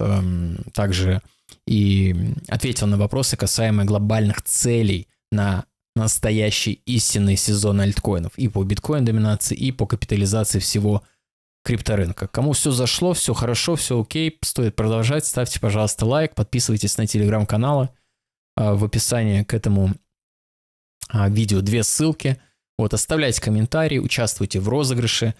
также и ответил на вопросы, касаемые глобальных целей на настоящий истинный сезон альткоинов и по биткоин-доминации, и по капитализации всего крипторынка. Кому все зашло, все хорошо, все окей, стоит продолжать, ставьте, пожалуйста, лайк, подписывайтесь на телеграм-каналы. А, в описании к этому а, видео две ссылки. Вот, оставляйте комментарии, участвуйте в розыгрыше.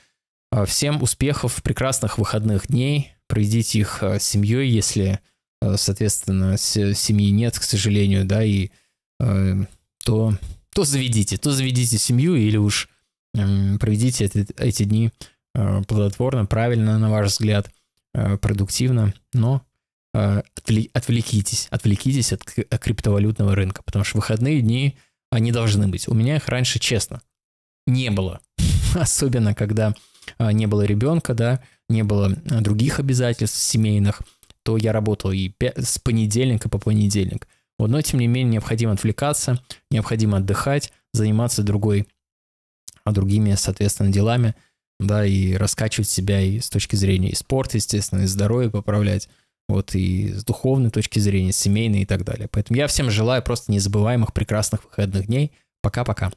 А, всем успехов, прекрасных выходных дней. Проведите их а, с семьей, если, соответственно, семьи нет, к сожалению, да, и то, то заведите, то заведите семью или уж проведите эти, эти дни плодотворно, правильно, на ваш взгляд, продуктивно, но отвлекитесь, отвлекитесь от криптовалютного рынка, потому что выходные дни они должны быть. У меня их раньше, честно, не было. Особенно, когда а, не было ребенка, да, не было а, других обязательств семейных, то я работал и с понедельника по понедельник. Вот, но, тем не менее, необходимо отвлекаться, необходимо отдыхать, заниматься другой, а другими, соответственно, делами, да, и раскачивать себя и с точки зрения и спорта, естественно, и здоровья поправлять. Вот и с духовной точки зрения, семейной и так далее. Поэтому я всем желаю просто незабываемых прекрасных выходных дней. Пока-пока.